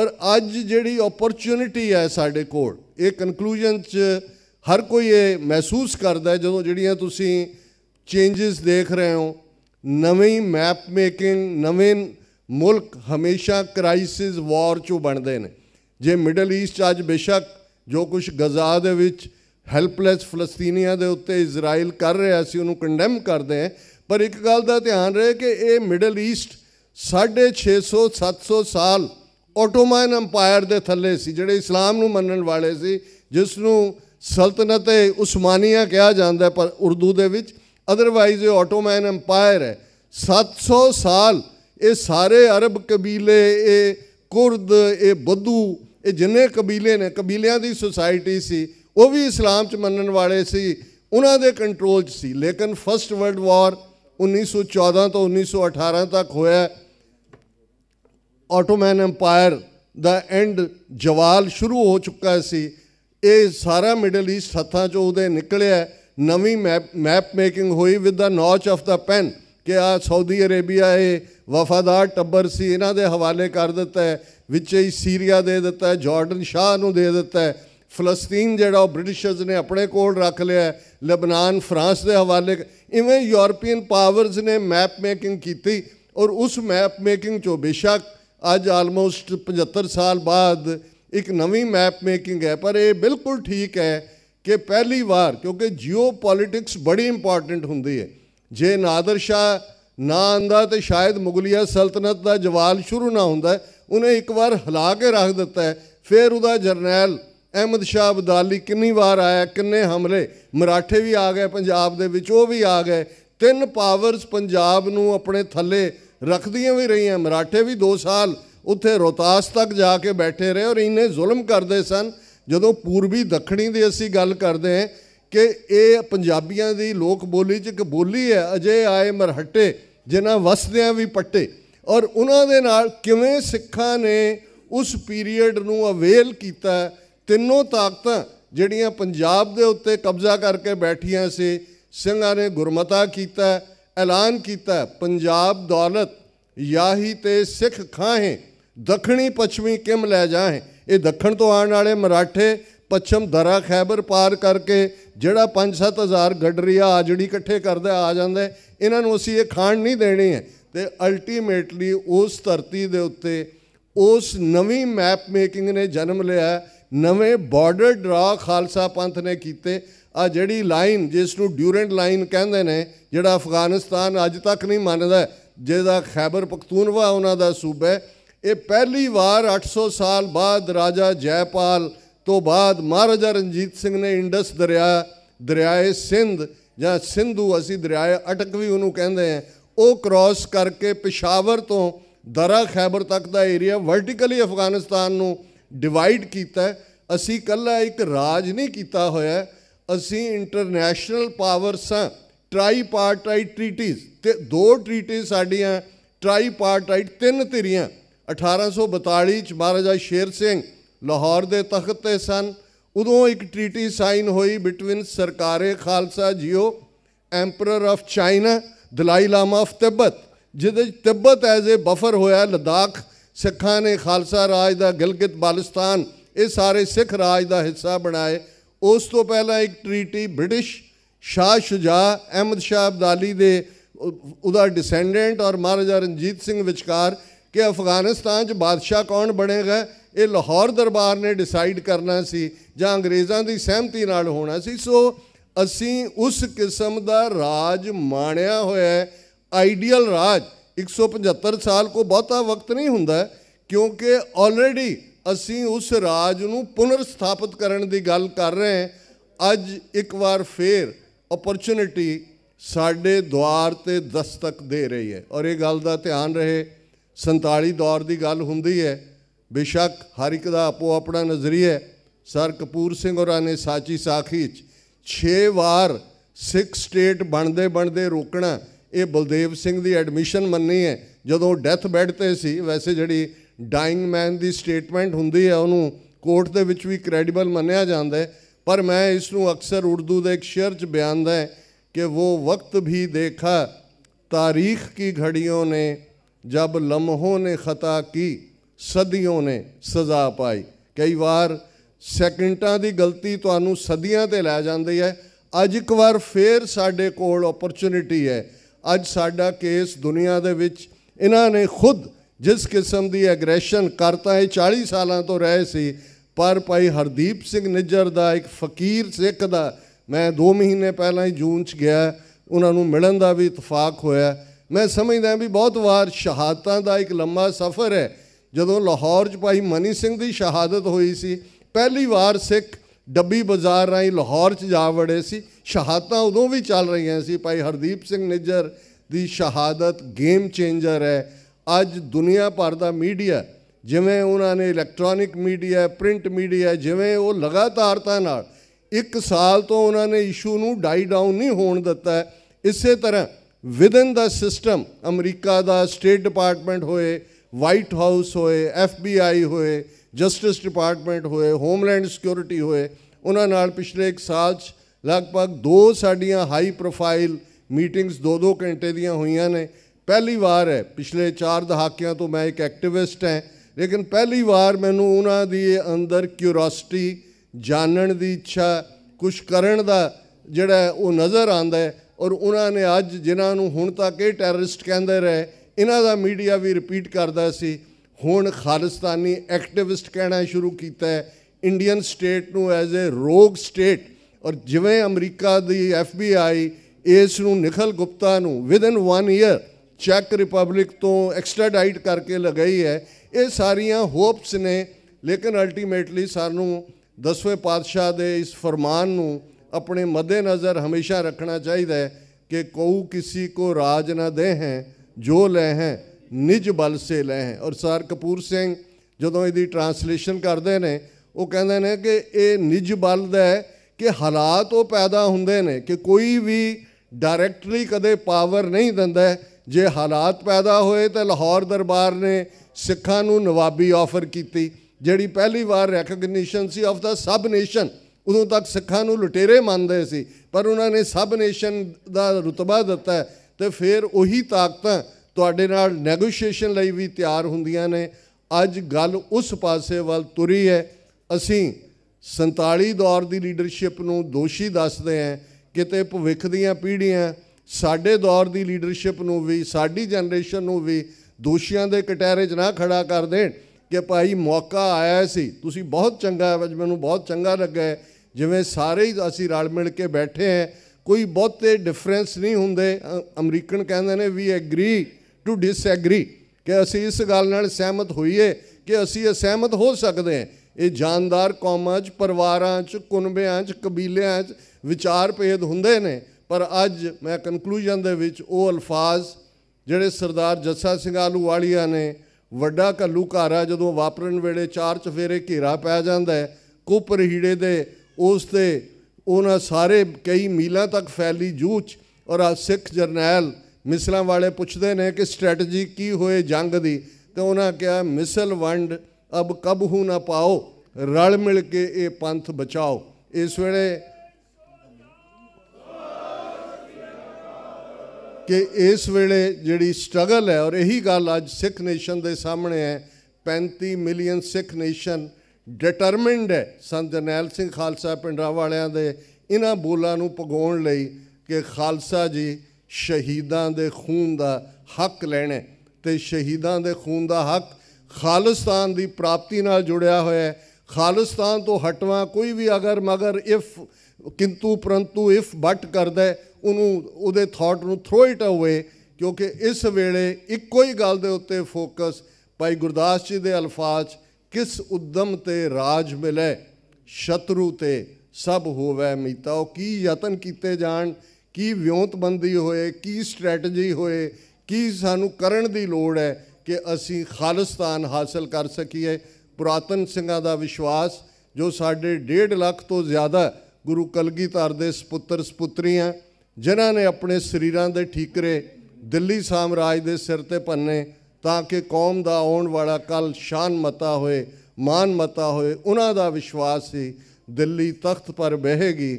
ਔਰ ਅੱਜ ਜਿਹੜੀ ਓਪਰਚੁਨਿਟੀ ਹੈ ਸਾਡੇ ਕੋਲ ਇਹ ਕਨਕਲੂਜਨ ਚ ਹਰ ਕੋਈ ਇਹ ਮਹਿਸੂਸ ਕਰਦਾ ਜਦੋਂ ਜਿਹੜੀਆਂ ਤੁਸੀਂ ਚੇਂजेस ਦੇਖ ਰਹੇ ਹੋ ਨਵੇਂ ਮੈਪ ਮੇਕਿੰਗ ਨਵੇਂ ਮੁਲਕ ਹਮੇਸ਼ਾ ਕ੍ਰਾਈਸਿਸ ਵਾਰ ਚੋਂ ਬਣਦੇ ਨੇ ਜੇ ਮਿਡਲ ਈਸਟ ਅੱਜ ਬੇਸ਼ੱਕ ਜੋ ਕੁਝ ਗਜ਼ਾ ਦੇ ਵਿੱਚ ਹੈਲਪਲੈਸ ਫਲਸਤੀਨੀਆਂ ਦੇ ਉੱਤੇ ਇਜ਼ਰਾਈਲ ਕਰ ਰਿਹਾ ਸੀ ਉਹਨੂੰ ਕੰਡੈਮ ਕਰਦੇ ਆ ਪਰ ਇੱਕ ਗੱਲ ਦਾ ਧਿਆਨ ਰਹੇ ਕਿ ਇਹ ਮਿਡਲ ਈਸਟ 650 700 ਸਾਲ ਆਟੋਮਨ ਐਮਪਾਇਰ ਦੇ ਥੱਲੇ ਸੀ ਜਿਹੜੇ ਇਸਲਾਮ ਨੂੰ ਮੰਨਣ ਵਾਲੇ ਸੀ ਜਿਸ ਨੂੰ ਸਲਤਨਤ ਉਸਮਾਨੀਆ ਕਿਹਾ ਜਾਂਦਾ ਪਰ ਉਰਦੂ ਦੇ ਵਿੱਚ ਅਦਰਵਾਈਜ਼ ਇਹ ਆਟੋਮਨ ਐਮਪਾਇਰ ਹੈ 700 ਸਾਲ ਇਹ ਸਾਰੇ ਅਰਬ ਕਬੀਲੇ ਇਹ ਕੁਰਦ ਇਹ ਬਦੂ ਇਹ ਜਿੰਨੇ ਕਬੀਲੇ ਨੇ ਕਬੀਲਿਆਂ ਦੀ ਸੁਸਾਇਟੀ ਸੀ ਉਹ ਵੀ ਇਸਲਾਮ ਚ ਮੰਨਣ ਵਾਲੇ ਸੀ ਉਹਨਾਂ ਦੇ ਕੰਟਰੋਲ 'ਚ ਸੀ ਲੇਕਿਨ ਫਰਸਟ ਵਰਲਡ ਵਾਰ 1914 ਤੋਂ 1918 ਤੱਕ ਹੋਇਆ ਆਟੋਮਨ ਐਮਪਾਇਰ ਦਾ ਐਂਡ ਜਵਾਲ ਸ਼ੁਰੂ ਹੋ ਚੁੱਕਾ ਸੀ ਇਹ ਸਾਰਾ ਮਿਡਲ ਈਸਟ ਹੱਥਾਂ ਚੋਂ ਉਹਦੇ ਨਿਕਲਿਆ ਨਵੀਂ ਮੈਪ ਮੇਕਿੰਗ ਹੋਈ with the notch of the pen ਕਿ ਆ ਸਾਊਦੀ ਅਰੇਬੀਆ ਇਹ ਵਫਾਦਾਰ ਟੱਬਰ ਸੀ ਇਹਨਾਂ ਦੇ ਹਵਾਲੇ ਕਰ ਦਿੱਤਾ ਹੈ ਵਿੱਚ ਹੀ ਸੀਰੀਆ ਦੇ ਦਿੱਤਾ ਹੈ ਜਾਰਡਨ ਸ਼ਾਹ ਨੂੰ ਦੇ ਦਿੱਤਾ ਹੈ ਫਲਸਤੀਨ ਜਿਹੜਾ ਉਹ ਬ੍ਰਿਟਿਸ਼ਰਜ਼ ਨੇ ਆਪਣੇ ਕੋਲ ਰੱਖ ਲਿਆ ਲਬਨਾਨ ਫਰਾਂਸ ਦੇ ਹਵਾਲੇ ਇਵੇਂ ਯੂਰੋਪੀਅਨ ਪਾਵਰਸ ਨੇ ਮੈਪ ਮੇਕਿੰਗ ਕੀਤੀ ਔਰ ਉਸ ਮੈਪ ਮੇਕਿੰਗ ਚੋਂ ਬੇਸ਼ੱਕ ਅੱਜ ਆਲਮੋਸਟ 75 ਸਾਲ ਬਾਅਦ ਇੱਕ ਨਵੀਂ ਮੈਪ ਮੇਕਿੰਗ ਹੈ ਪਰ ਇਹ ਬਿਲਕੁਲ ਠੀਕ ਹੈ ਕਿ ਪਹਿਲੀ ਵਾਰ ਕਿਉਂਕਿ ਜੀਓਪੋਲਿਟਿਕਸ ਬੜੀ ਇੰਪੋਰਟੈਂਟ ਹੁੰਦੀ ਹੈ ਜੇ ਨਾਦਰ ਸ਼ਾ ਨਾ ਆਂਦਾ ਤੇ ਸ਼ਾਇਦ ਮੁਗਲਿਆ ਸਲਤਨਤ ਦਾ ਜਵਾਲ ਸ਼ੁਰੂ ਨਾ ਹੁੰਦਾ ਉਹਨੇ ਇੱਕ ਵਾਰ ਹਲਾ ਕੇ ਰੱਖ ਦਿੱਤਾ ਫਿਰ ਉਹਦਾ ਜਰਨੈਲ ਅਹਿਮਦ ਸ਼ਾਹ ਅਬਦਾਲੀ ਕਿੰਨੀ ਵਾਰ ਆਇਆ ਕਿੰਨੇ ਹਮਲੇ ਮਰਾਠੇ ਵੀ ਆ ਗਏ ਪੰਜਾਬ ਦੇ ਵਿੱਚ ਉਹ ਵੀ ਆ ਗਏ ਤਿੰਨ ਪਾਵਰਸ ਪੰਜਾਬ ਨੂੰ ਆਪਣੇ ਥੱਲੇ ਰੱਖਦੀਆਂ ਵੀ ਰਹੀਆਂ ਮਰਾਠੇ ਵੀ 2 ਸਾਲ ਉੱਥੇ ਰੋਤਾਸ ਤੱਕ ਜਾ ਕੇ ਬੈਠੇ ਰਹੇ ਔਰ ਇਹਨੇ ਜ਼ੁਲਮ ਕਰਦੇ ਸਨ ਜਦੋਂ ਪੂਰਬੀ ਦੱਖਣੀ ਦੀ ਅਸੀਂ ਗੱਲ ਕਰਦੇ ਹਾਂ ਕਿ ਇਹ ਪੰਜਾਬੀਆਂ ਦੀ ਲੋਕ ਬੋਲੀ ਚ ਇੱਕ ਬੋਲੀ ਹੈ ਅਜੇ ਆਏ ਮਰਹੱਟੇ ਜਿਨ੍ਹਾਂ ਵਸਦਿਆਂ ਵੀ ਪੱਟੇ ਔਰ ਉਹਨਾਂ ਦੇ ਨਾਲ ਕਿਵੇਂ ਸਿੱਖਾਂ ਨੇ ਉਸ ਪੀਰੀਅਡ ਨੂੰ ਅਵੇਲ ਕੀਤਾ ਤਿੰਨੋਂ ਤਾਕਤਾਂ ਜਿਹੜੀਆਂ ਪੰਜਾਬ ਦੇ ਉੱਤੇ ਕਬਜ਼ਾ ਕਰਕੇ ਬੈਠੀਆਂ ਸੀ ਸਿੰਘਾਂ ਨੇ ਗੁਰਮਤਾ ਕੀਤਾ ਐਲਾਨ ਕੀਤਾ ਪੰਜਾਬ ਦੌਲਤ ਯਾਹੀ ਤੇ ਸਿੱਖ ਖਾਹੇ ਦੱਖਣੀ ਪੱਛਮੀ ਕਿਮ ਲੈ ਜਾਹੇ ਇਹ ਦੱਖਣ ਤੋਂ ਆਉਣ ਵਾਲੇ ਮਰਾਠੇ ਪੱਛਮ ਦਰਾ ਖੈਬਰ ਪਾਰ ਕਰਕੇ ਜਿਹੜਾ 5-7000 ਗੱਡਰੀਆ ਆਜੜੀ ਇਕੱਠੇ ਕਰਦੇ ਆ ਜਾਂਦੇ ਇਹਨਾਂ ਨੂੰ ਅਸੀਂ ਇਹ ਖਾਣ ਨਹੀਂ ਦੇਣੀ ਹੈ ਤੇ ਅਲਟੀਮੇਟਲੀ ਉਸ ਧਰਤੀ ਦੇ ਉੱਤੇ ਉਸ ਨਵੀਂ ਮੈਪ ਮੇਕਿੰਗ ਨੇ ਜਨਮ ਲਿਆ ਨਵੇਂ ਬਾਰਡਰ ਡਰਾ ਖਾਲਸਾ ਪੰਥ ਨੇ ਕੀਤੇ ਆ ਜਿਹੜੀ ਲਾਈਨ ਜਿਸ ਨੂੰ ਡਿਊਰੈਂਟ ਲਾਈਨ ਕਹਿੰਦੇ ਨੇ ਜਿਹੜਾ ਅਫਗਾਨਿਸਤਾਨ ਅੱਜ ਤੱਕ ਨਹੀਂ ਮੰਨਦਾ ਜਿਹਦਾ ਖੈਬਰ ਪਖਤੂਨਵਾ ਉਹਨਾਂ ਦਾ ਸੂਬਾ ਇਹ ਪਹਿਲੀ ਵਾਰ 800 ਸਾਲ ਬਾਅਦ ਰਾਜਾ ਜੈਪਾਲ ਤੋਂ ਬਾਅਦ ਮਹਾਰਾਜਾ ਰਣਜੀਤ ਸਿੰਘ ਨੇ ਇੰਡਸ ਦਰਿਆ ਦਰਿਆਏ ਸਿੰਧ ਜਾਂ ਸਿੰਧੂ ਅਸੀਂ ਦਰਿਆਏ ਅਟਕ ਵੀ ਉਹਨੂੰ ਕਹਿੰਦੇ ਆ ਉਹ ਕ੍ਰਾਸ ਕਰਕੇ ਪਿਸ਼ਾਵਰ ਤੋਂ ਦਰਾ ਖੈਬਰ ਤੱਕ ਦਾ ਏਰੀਆ ਵਰਟੀਕਲੀ ਅਫਗਾਨਿਸਤਾਨ ਨੂੰ ਡਿਵਾਈਡ ਕੀਤਾ ਅਸੀਂ ਕੱਲਾ ਇੱਕ ਰਾਜ ਨਹੀਂ ਕੀਤਾ ਹੋਇਆ ਅਸੀਂ ਇੰਟਰਨੈਸ਼ਨਲ ਪਾਵਰ ਸਾਂ ਟ੍ਰਾਈ ਪਾਰਟਾਈਟ ਟ੍ਰੀਟੀਜ਼ ਤੇ ਦੋ ਟ੍ਰੀਟੀਜ਼ ਸਾਡੀਆਂ ਟ੍ਰਾਈ ਪਾਰਟਾਈਟ ਤਿੰਨ ਧਿਰੀਆਂ 1842 ਚ ਮਹਾਰਾਜਾ ਸ਼ੇਰ ਸਿੰਘ ਲਾਹੌਰ ਦੇ ਤਖਤ ਤੇ ਸਨ ਉਦੋਂ ਇੱਕ ਟ੍ਰੀਟੀ ਸਾਈਨ ਹੋਈ ਬਿਟਵੀਨ ਸਰਕਾਰੇ ਖਾਲਸਾ ਜੀਓ emperor of China Dalai Lama of Tibet ਜਿਹਦੇ ਤਿੱਬਤ ਐਜ਼ ਅ ਬਫਰ ਹੋਇਆ ਲਦਾਖ ਸਿੱਖਾਂ ਨੇ ਖਾਲਸਾ ਰਾਜ ਦਾ ਗਿਲਗਿਤ ਬਾਲਿਸਤਾਨ ਇਹ ਸਾਰੇ ਸਿੱਖ ਰਾਜ ਦਾ ਹਿੱਸਾ ਬਣਾਏ ਉਸ ਤੋਂ ਪਹਿਲਾਂ ਇੱਕ ਟ੍ਰੀਟੀ ਬ੍ਰਿਟਿਸ਼ ਸ਼ਾਹ ਸ਼ੁਜਾ ਅਹਿਮਦ ਸ਼ਾਹ ਅਬਦਾਲੀ ਦੇ ਉਹਦਾ ਡਿਸੈਂਡੈਂਟ ਔਰ ਮਹਾਰਾਜਾ ਰਣਜੀਤ ਸਿੰਘ ਵਿਚਕਾਰ ਕਿ ਅਫਗਾਨਿਸਤਾਨ 'ਚ ਬਾਦਸ਼ਾਹ ਕੌਣ ਬਣੇਗਾ ਇਹ ਲਾਹੌਰ ਦਰਬਾਰ ਨੇ ਡਿਸਾਈਡ ਕਰਨਾ ਸੀ ਜਾਂ ਅੰਗਰੇਜ਼ਾਂ ਦੀ ਸਹਿਮਤੀ ਨਾਲ ਹੋਣਾ ਸੀ ਸੋ ਅਸੀਂ ਉਸ ਕਿਸਮ ਦਾ ਰਾਜ ਮਾਣਿਆ ਹੋਇਆ ਆਈਡੀਅਲ ਰਾਜ 175 ਸਾਲ ਕੋ ਬਹੁਤਾ ਵਕਤ ਨਹੀਂ ਹੁੰਦਾ ਕਿਉਂਕਿ ਆਲਰੇਡੀ ਅਸੀਂ ਉਸ ਰਾਜ ਨੂੰ ਪੁਨਰ ਸਥਾਪਿਤ ਕਰਨ ਦੀ ਗੱਲ ਕਰ ਰਹੇ ਹਾਂ ਅੱਜ ਇੱਕ ਵਾਰ ਫੇਰ ਓਪਰਚੁਨਿਟੀ ਸਾਡੇ ਦਵਾਰ ਤੇ ਦਸਤਕ ਦੇ ਰਹੀ ਹੈ ਔਰ ਇਹ ਗੱਲ ਦਾ ਧਿਆਨ ਰਹੇ 47 ਦੌਰ ਦੀ ਗੱਲ ਹੁੰਦੀ ਹੈ ਬੇਸ਼ੱਕ ਹਰ ਇੱਕ ਦਾ ਆਪੋ ਆਪਣਾ ਨਜ਼ਰੀਆ ਸਰ ਕਪੂਰ ਸਿੰਘ ਹੋਰਾਂ ਨੇ ਸਾਚੀ ਸਾਖੀ 'ਚ 6 ਵਾਰ ਸਿੱਖ ਸਟੇਟ ਬਣਦੇ ਬਣਦੇ ਰੋਕਣਾ ਇਹ ਬਲਦੇਵ ਸਿੰਘ ਦੀ ਐਡਮਿਸ਼ਨ ਮੰਨੀ ਹੈ ਜਦੋਂ ਡੈਥ ਬੈੱਡ ਤੇ ਸੀ ਵੈਸੇ ਜਿਹੜੀ ਡਾਈਂਗ ਮੈਨ ਦੀ ਸਟੇਟਮੈਂਟ ਹੁੰਦੀ ਹੈ ਉਹਨੂੰ ਕੋਰਟ ਦੇ ਵਿੱਚ ਵੀ ਕ੍ਰੈਡੀਬਲ ਮੰਨਿਆ ਜਾਂਦਾ ਹੈ ਪਰ ਮੈਂ ਇਸ ਨੂੰ ਅਕਸਰ ਉਰਦੂ ਦੇ ਇੱਕ ਸ਼ੇਰ 'ਚ ਬਿਆਨਦਾ ਹੈ ਕਿ ਉਹ ਵਕਤ ਵੀ ਦੇਖਾ ਤਾਰੀਖ ਕੀ ਘੜੀਆਂ ਨੇ ਜਬ ਲਮਹੋਂ ਨੇ ਖਤਾ ਕੀ ਸਦੀਆਂ ਨੇ ਸਜ਼ਾ ਪਾਈ ਕਈ ਵਾਰ ਸੈਕਿੰਟਾਂ ਦੀ ਗਲਤੀ ਤੁਹਾਨੂੰ ਸਦੀਆਂ ਤੇ ਲੈ ਜਾਂਦੀ ਹੈ ਅੱਜ ਇੱਕ ਵਾਰ ਫੇਰ ਸਾਡੇ ਕੋਲ ਓਪਰਚੁਨਿਟੀ ਹੈ ਅੱਜ ਸਾਡਾ ਕੇਸ ਦੁਨੀਆ ਦੇ ਵਿੱਚ ਇਹਨਾਂ ਨੇ ਖੁਦ ਜਿਸ ਕਿਸਮ ਦੀ ਐਗਰੈਸ਼ਨ ਕਰਤਾ ਹੈ 40 ਸਾਲਾਂ ਤੋਂ ਰਹੇ ਸੀ ਪਰ ਭਾਈ ਹਰਦੀਪ ਸਿੰਘ ਨਿੱਜਰ ਦਾ ਇੱਕ ਫਕੀਰ ਸਿੱਖ ਦਾ ਮੈਂ 2 ਮਹੀਨੇ ਪਹਿਲਾਂ ਹੀ ਜੂਨ 'ਚ ਗਿਆ ਉਹਨਾਂ ਨੂੰ ਮਿਲਣ ਦਾ ਵੀ ਇਤਫਾਕ ਹੋਇਆ ਮੈਂ ਸਮਝਦਾ ਵੀ ਬਹੁਤ ਵਾਰ ਸ਼ਹਾਦਤਾਂ ਦਾ ਇੱਕ ਲੰਮਾ ਸਫ਼ਰ ਹੈ ਜਦੋਂ ਲਾਹੌਰ 'ਚ ਭਾਈ ਮਨੀ ਸਿੰਘ ਦੀ ਸ਼ਹਾਦਤ ਹੋਈ ਸੀ ਪਹਿਲੀ ਵਾਰ ਸਿੱਖ ਡੱਬੀ ਬਾਜ਼ਾਰ ਰਾਹੀਂ ਲਾਹੌਰ 'ਚ ਜਾ ਵੜੇ ਸੀ ਸ਼ਹਾਦਤਾਂ ਉਦੋਂ ਵੀ ਚੱਲ ਰਹੀਆਂ ਸੀ ਭਾਈ ਹਰਦੀਪ ਸਿੰਘ ਨਿੱਜਰ ਦੀ ਸ਼ਹਾਦਤ ਗੇਮ ਚੇਂਜਰ ਹੈ ਅੱਜ ਦੁਨੀਆ ਭਰ ਦਾ ਮੀਡੀਆ ਜਿਵੇਂ ਉਹਨਾਂ ਨੇ ਇਲੈਕਟ੍ਰੋਨਿਕ ਮੀਡੀਆ ਪ੍ਰਿੰਟ ਮੀਡੀਆ ਜਿਵੇਂ ਉਹ ਲਗਾਤਾਰਤਾ ਨਾਲ ਇੱਕ ਸਾਲ ਤੋਂ ਉਹਨਾਂ ਨੇ ਇਸ਼ੂ ਨੂੰ ਡਾਈ ਡਾਊਨ ਨਹੀਂ ਹੋਣ ਦਿੱਤਾ ਇਸੇ ਤਰ੍ਹਾਂ ਵਿਦਨ ਦਾ ਸਿਸਟਮ ਅਮਰੀਕਾ ਦਾ ਸਟੇਟ ਡਿਪਾਰਟਮੈਂਟ ਹੋਏ ਵਾਈਟ ਹਾਊਸ ਹੋਏ ਐਫਬੀਆਈ ਹੋਏ ਜਸਟਿਸ ਡਿਪਾਰਟਮੈਂਟ ਹੋਏ ਹੋਮਲੈਂਡ ਸਿਕਿਉਰਿਟੀ ਹੋਏ ਉਹਨਾਂ ਨਾਲ ਪਿਛਲੇ ਇੱਕ ਸਾਲ 'ਚ ਲਗਭਗ ਦੋ ਸਾਡੀਆਂ ਹਾਈ ਪ੍ਰੋਫਾਈਲ ਮੀਟਿੰਗਸ 2-2 ਘੰਟੇ ਦੀਆਂ ਹੋਈਆਂ ਨੇ ਪਹਿਲੀ ਵਾਰ ਹੈ ਪਿਛਲੇ 4 ਦਹਾਕਿਆਂ ਤੋਂ ਮੈਂ ਇੱਕ ਐਕਟਿਵਿਸਟ ਹਾਂ ਲੇਕਿਨ ਪਹਿਲੀ ਵਾਰ ਮੈਨੂੰ ਉਹਨਾਂ ਦੀ ਅੰਦਰ ਕਿਉਰਿਓਸਿਟੀ ਜਾਣਨ ਦੀ ਇੱਛਾ ਕੁਝ ਕਰਨ ਦਾ ਜਿਹੜਾ ਉਹ ਨਜ਼ਰ ਆਂਦਾ ਹੈ ਔਰ ਉਹਨਾਂ ਨੇ ਅੱਜ ਜਿਨ੍ਹਾਂ ਨੂੰ ਹੁਣ ਤੱਕ ਇਹ ਟੈਰਰਿਸਟ ਕਹਿੰਦੇ ਰਹੇ ਇਹਨਾਂ ਦਾ ਮੀਡੀਆ ਵੀ ਰਿਪੀਟ ਕਰਦਾ ਸੀ ਹੁਣ ਖਾਲਿਸਤਾਨੀ ਐਕਟਿਵਿਸਟ ਕਹਿਣਾ ਸ਼ੁਰੂ ਕੀਤਾ ਹੈ ਇੰਡੀਅਨ ਸਟੇਟ ਨੂੰ ਐਜ਼ ਅ ਰੋਗ ਸਟੇਟ ਔਰ ਜਿਵੇਂ ਅਮਰੀਕਾ ਦੀ ਐਫਬੀਆਈ ਇਸ ਨੂੰ ਨikhil ਗੁਪਤਾ ਨੂੰ ਵਿਦਨ 1 ਇਅਰ ਚੈਕ ਰਿਪਬਲਿਕ ਤੋਂ ਐਕਸਟ੍ਰਾਡਾਈਟ ਕਰਕੇ ਲਗਾਈ ਹੈ ਇਹ ਸਾਰੀਆਂ ਹੋਪਸ ਨੇ ਲੇਕਿਨ ਅਲਟੀਮੇਟਲੀ ਸਾਨੂੰ ਦਸਵੇਂ ਪਾਤਸ਼ਾਹ ਦੇ ਇਸ ਫਰਮਾਨ ਨੂੰ ਆਪਣੇ ਮੱਦੇ ਨਜ਼ਰ ਹਮੇਸ਼ਾ ਰੱਖਣਾ ਚਾਹੀਦਾ ਹੈ ਕਿ ਕੋਉ ਕਿਸੇ ਕੋ ਰਾਜ ਨਾ ਦੇ ਹੈ ਜੋ ਲੈ ਹੈ ਨਿਜ ਬਲ ਸੇ ਲੈ ਹੈ ਔਰ ਸਰ ਕਪੂਰ ਸਿੰਘ ਜਦੋਂ ਇਹਦੀ ਟਰਾਂਸਲੇਸ਼ਨ ਕਰਦੇ ਨੇ ਉਹ ਕਹਿੰਦੇ ਨੇ ਕਿ ਇਹ ਨਿਜ ਬਲ ਦਾ ਹੈ ਕਿ ਹਾਲਾਤ ਉਹ ਪੈਦਾ ਹੁੰਦੇ ਨੇ ਕਿ ਕੋਈ ਵੀ ਡਾਇਰੈਕਟਲੀ ਕਦੇ ਪਾਵਰ ਨਹੀਂ ਦਿੰਦਾ ਜੇ ਹਾਲਾਤ ਪੈਦਾ ਹੋਏ ਤਾਂ ਲਾਹੌਰ ਦਰਬਾਰ ਨੇ ਸਿੱਖਾਂ ਨੂੰ ਨਵਾਬੀ ਆਫਰ ਕੀਤੀ ਜਿਹੜੀ ਪਹਿਲੀ ਵਾਰ ਰੈਕਗਨੀਸ਼ਨ ਸੀ ਆਫ ਦਾ ਸਬ ਨੇਸ਼ਨ ਉਦੋਂ ਤੱਕ ਸਿੱਖਾਂ ਨੂੰ ਲੁਟੇਰੇ ਮੰਨਦੇ ਸੀ ਪਰ ਉਹਨਾਂ ਨੇ ਸਬ ਨੇਸ਼ਨ ਦਾ ਰਤਬਾ ਦਿੱਤਾ ਤੇ ਫਿਰ ਉਹੀ ਤਾਕਤਾਂ ਤੁਹਾਡੇ ਨਾਲ ਨੈਗੋਸ਼ੀਏਸ਼ਨ ਲਈ ਵੀ ਤਿਆਰ ਹੁੰਦੀਆਂ ਨੇ ਅੱਜ ਗੱਲ ਉਸ ਪਾਸੇ ਵੱਲ ਤੁਰੀ ਹੈ ਅਸੀਂ 47 ਦੌਰ ਦੀ ਲੀਡਰਸ਼ਿਪ ਨੂੰ ਦੋਸ਼ੀ ਦੱਸਦੇ ਆ ਕਿਤੇ ਭਵਿੱਖ ਦੀਆਂ ਪੀੜ੍ਹੀਆਂ ਸਾਡੇ ਦੌਰ ਦੀ ਲੀਡਰਸ਼ਿਪ ਨੂੰ ਵੀ ਸਾਡੀ ਜਨਰੇਸ਼ਨ ਨੂੰ ਵੀ ਦੋਸ਼ੀਆਂ ਦੇ ਕਟਹਿਰੇ 'ਚ ਨਾ ਖੜਾ ਕਰ ਦੇਣ ਕਿ ਭਾਈ ਮੌਕਾ ਆਇਆ ਸੀ ਤੁਸੀਂ ਬਹੁਤ ਚੰਗਾ ਅੱਜ ਮੈਨੂੰ ਬਹੁਤ ਚੰਗਾ ਲੱਗਾ ਜਿਵੇਂ ਸਾਰੇ ਹੀ ਅਸੀਂ ਰਲ ਮਿਲ ਕੇ ਬੈਠੇ ਹਾਂ ਕੋਈ ਬਹੁਤੇ ਡਿਫਰੈਂਸ ਨਹੀਂ ਹੁੰਦੇ ਅਮਰੀਕਨ ਕਹਿੰਦੇ ਨੇ ਵੀ ਐਗਰੀ ਟੂ ਡਿਸਐਗਰੀ ਕਿ ਅਸੀਂ ਇਸ ਗੱਲ ਨਾਲ ਸਹਿਮਤ ਹੋਈਏ ਕਿ ਅਸੀਂ ਅਸਹਿਮਤ ਹੋ ਸਕਦੇ ਹਾਂ ਇਹ ਜਾਨਦਾਰ ਕੌਮਾਂ 'ਚ ਪਰਿਵਾਰਾਂ 'ਚ ਕੁਨਬਿਆਂ 'ਚ ਕਬੀਲਿਆਂ 'ਚ ਵਿਚਾਰ ਭੇਦ ਹੁੰਦੇ ਨੇ ਪਰ ਅੱਜ ਮੈਂ ਕਨਕਲੂਜਨ ਦੇ ਵਿੱਚ ਉਹ ਅਲਫਾਜ਼ ਜਿਹੜੇ ਸਰਦਾਰ ਜੱਸਾ ਸਿੰਘ ਆਲੂ ਵਾਲੀਆ ਨੇ ਵੱਡਾ ਕੱਲੂ ਘਾਰਾ ਜਦੋਂ ਵਾਪਰਨ ਵੇਲੇ ਚਾਰ ਚਫੇਰੇ ਘੇਰਾ ਪੈ ਜਾਂਦਾ ਹੈ ਕੁੱਪ ਹੀੜੇ ਦੇ ਉਸ ਤੇ ਉਹਨਾਂ ਸਾਰੇ ਕਈ ਮੀਲਾਂ ਤੱਕ ਫੈਲੀ ਜੂਚ ਔਰ ਆ ਸਿੱਖ ਜਰਨੈਲ ਮਿਸਲਾਂ ਵਾਲੇ ਪੁੱਛਦੇ ਨੇ ਕਿ ਸਟ੍ਰੈਟਜੀ ਕੀ ਹੋਏ ਜੰਗ ਦੀ ਤੇ ਉਹਨਾਂ ਕਿਹਾ ਮਿਸਲ ਵੰਡ ਅਬ ਕਬਹੂ ਨਾ ਪਾਓ ਰਲ ਮਿਲ ਕੇ ਇਹ ਪੰਥ ਬਚਾਓ ਇਸ ਵੇਲੇ ਕਿ ਇਸ ਵੇਲੇ ਜਿਹੜੀ ਸਟਰਗਲ ਹੈ ਔਰ ਇਹੀ ਗੱਲ ਅੱਜ ਸਿੱਖ ਨੇਸ਼ਨ ਦੇ ਸਾਹਮਣੇ ਹੈ 35 ਮਿਲੀਅਨ ਸਿੱਖ ਨੇਸ਼ਨ ਡਿਟਰਮਿੰਡ ਹੈ ਸੰਤ ਜਨੈਲ ਸਿੰਘ ਖਾਲਸਾ ਪਿੰਡਰਾ ਵਾਲਿਆਂ ਦੇ ਇਹਨਾਂ ਬੋਲਾਂ ਨੂੰ ਪਗਾਉਣ ਲਈ ਕਿ ਖਾਲਸਾ ਜੀ ਸ਼ਹੀਦਾਂ ਦੇ ਖੂਨ ਦਾ ਹੱਕ ਲੈਣਾ ਤੇ ਸ਼ਹੀਦਾਂ ਦੇ ਖੂਨ ਦਾ ਹੱਕ ਖਾਲਿਸਤਾਨ ਦੀ ਪ੍ਰਾਪਤੀ ਨਾਲ ਜੁੜਿਆ ਹੋਇਆ ਹੈ ਖਾਲਿਸਤਾਨ ਤੋਂ ਹਟਵਾ ਕੋਈ ਵੀ ਅਗਰ ਮਗਰ ਇਫ ਕਿੰਤੂ ਪਰੰਤੂ ਇਫ ਬਟ ਕਰਦਾ ਉਹਨੂੰ ਉਹਦੇ ਥਾਟ ਨੂੰ ਥਰੋ ਇਟ ਅਵੇ ਕਿਉਂਕਿ ਇਸ ਵੇਲੇ ਇੱਕੋ ਹੀ ਗੱਲ ਦੇ ਉੱਤੇ ਫੋਕਸ ਭਾਈ ਗੁਰਦਾਸ ਜੀ ਦੇ ਅਲਫਾਜ਼ ਕਿਸ ਉਦਮ ਤੇ ਰਾਜ ਮਿਲੇ ਸ਼ਤਰੂ ਤੇ ਸਭ ਹੋਵੇ ਮੀਤਾ ਉਹ ਕੀ ਯਤਨ ਕੀਤੇ ਜਾਣ ਕੀ ਵਿਉਂਤਬੰਦੀ ਹੋਏ ਕੀ ਸਟ੍ਰੈਟਜੀ ਹੋਏ ਕੀ ਸਾਨੂੰ ਕਰਨ ਦੀ ਲੋੜ ਹੈ ਕਿ ਅਸੀਂ ਖਾਲਸਤਾਨ ਹਾਸਲ ਕਰ ਸਕੀਏ ਪੁਰਾਤਨ ਸਿੰਘਾਂ ਦਾ ਵਿਸ਼ਵਾਸ ਜੋ ਸਾਡੇ 1.5 ਲੱਖ ਤੋਂ ਜ਼ਿਆਦਾ ਗੁਰੂ ਕਲਗੀਧਰ ਦੇ ਸੁਪੁੱਤਰ ਸੁਪੁੱਤਰੀਆਂ ਜਿਨ੍ਹਾਂ ਨੇ ਆਪਣੇ ਸਰੀਰਾਂ ਦੇ ਠੀਕਰੇ ਦਿੱਲੀ ਸਾਮਰਾਜ ਦੇ ਸਿਰ ਤੇ ਪੰਨੇ ਤਾਂ ਕਿ ਕੌਮ ਦਾ ਆਉਣ ਵਾਲਾ ਕੱਲ ਸ਼ਾਨ ਮਤਾ ਹੋਏ ਮਾਨ ਮਤਾ ਹੋਏ ਉਹਨਾਂ ਦਾ ਵਿਸ਼ਵਾਸ ਸੀ ਦਿੱਲੀ ਤਖਤ ਪਰ ਬਹੇਗੀ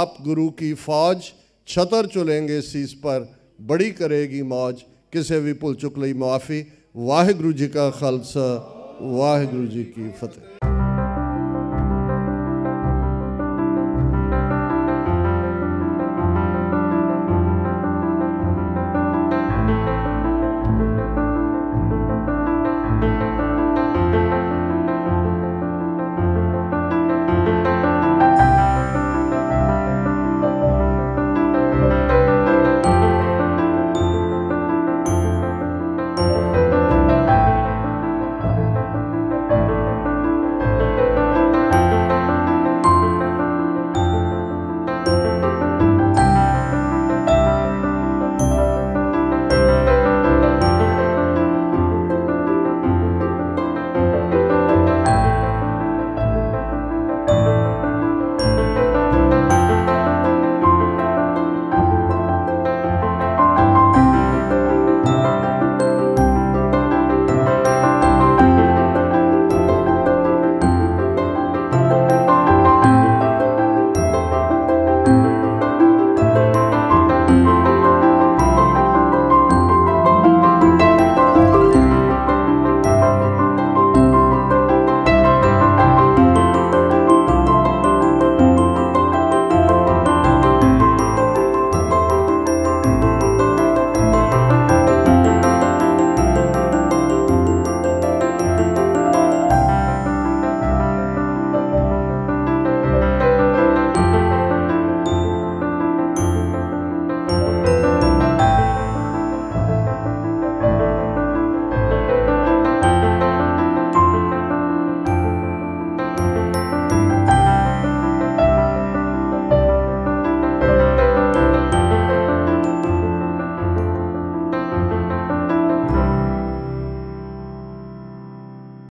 ਆਪ ਗੁਰੂ ਕੀ ਫੌਜ ਛਤਰ ਚੁਲੇਂਗੇ ਸੀਸ ਪਰ ਬੜੀ ਕਰੇਗੀ ਮੌਜ ਕਿਸੇ ਵੀ ਭੁੱਲ ਚੁੱਕ ਲਈ ਮਾਫੀ ਵਾਹਿਗੁਰੂ ਜੀ ਕਾ ਖਾਲਸਾ ਵਾਹਿਗੁਰੂ ਜੀ ਕੀ ਫਤਿਹ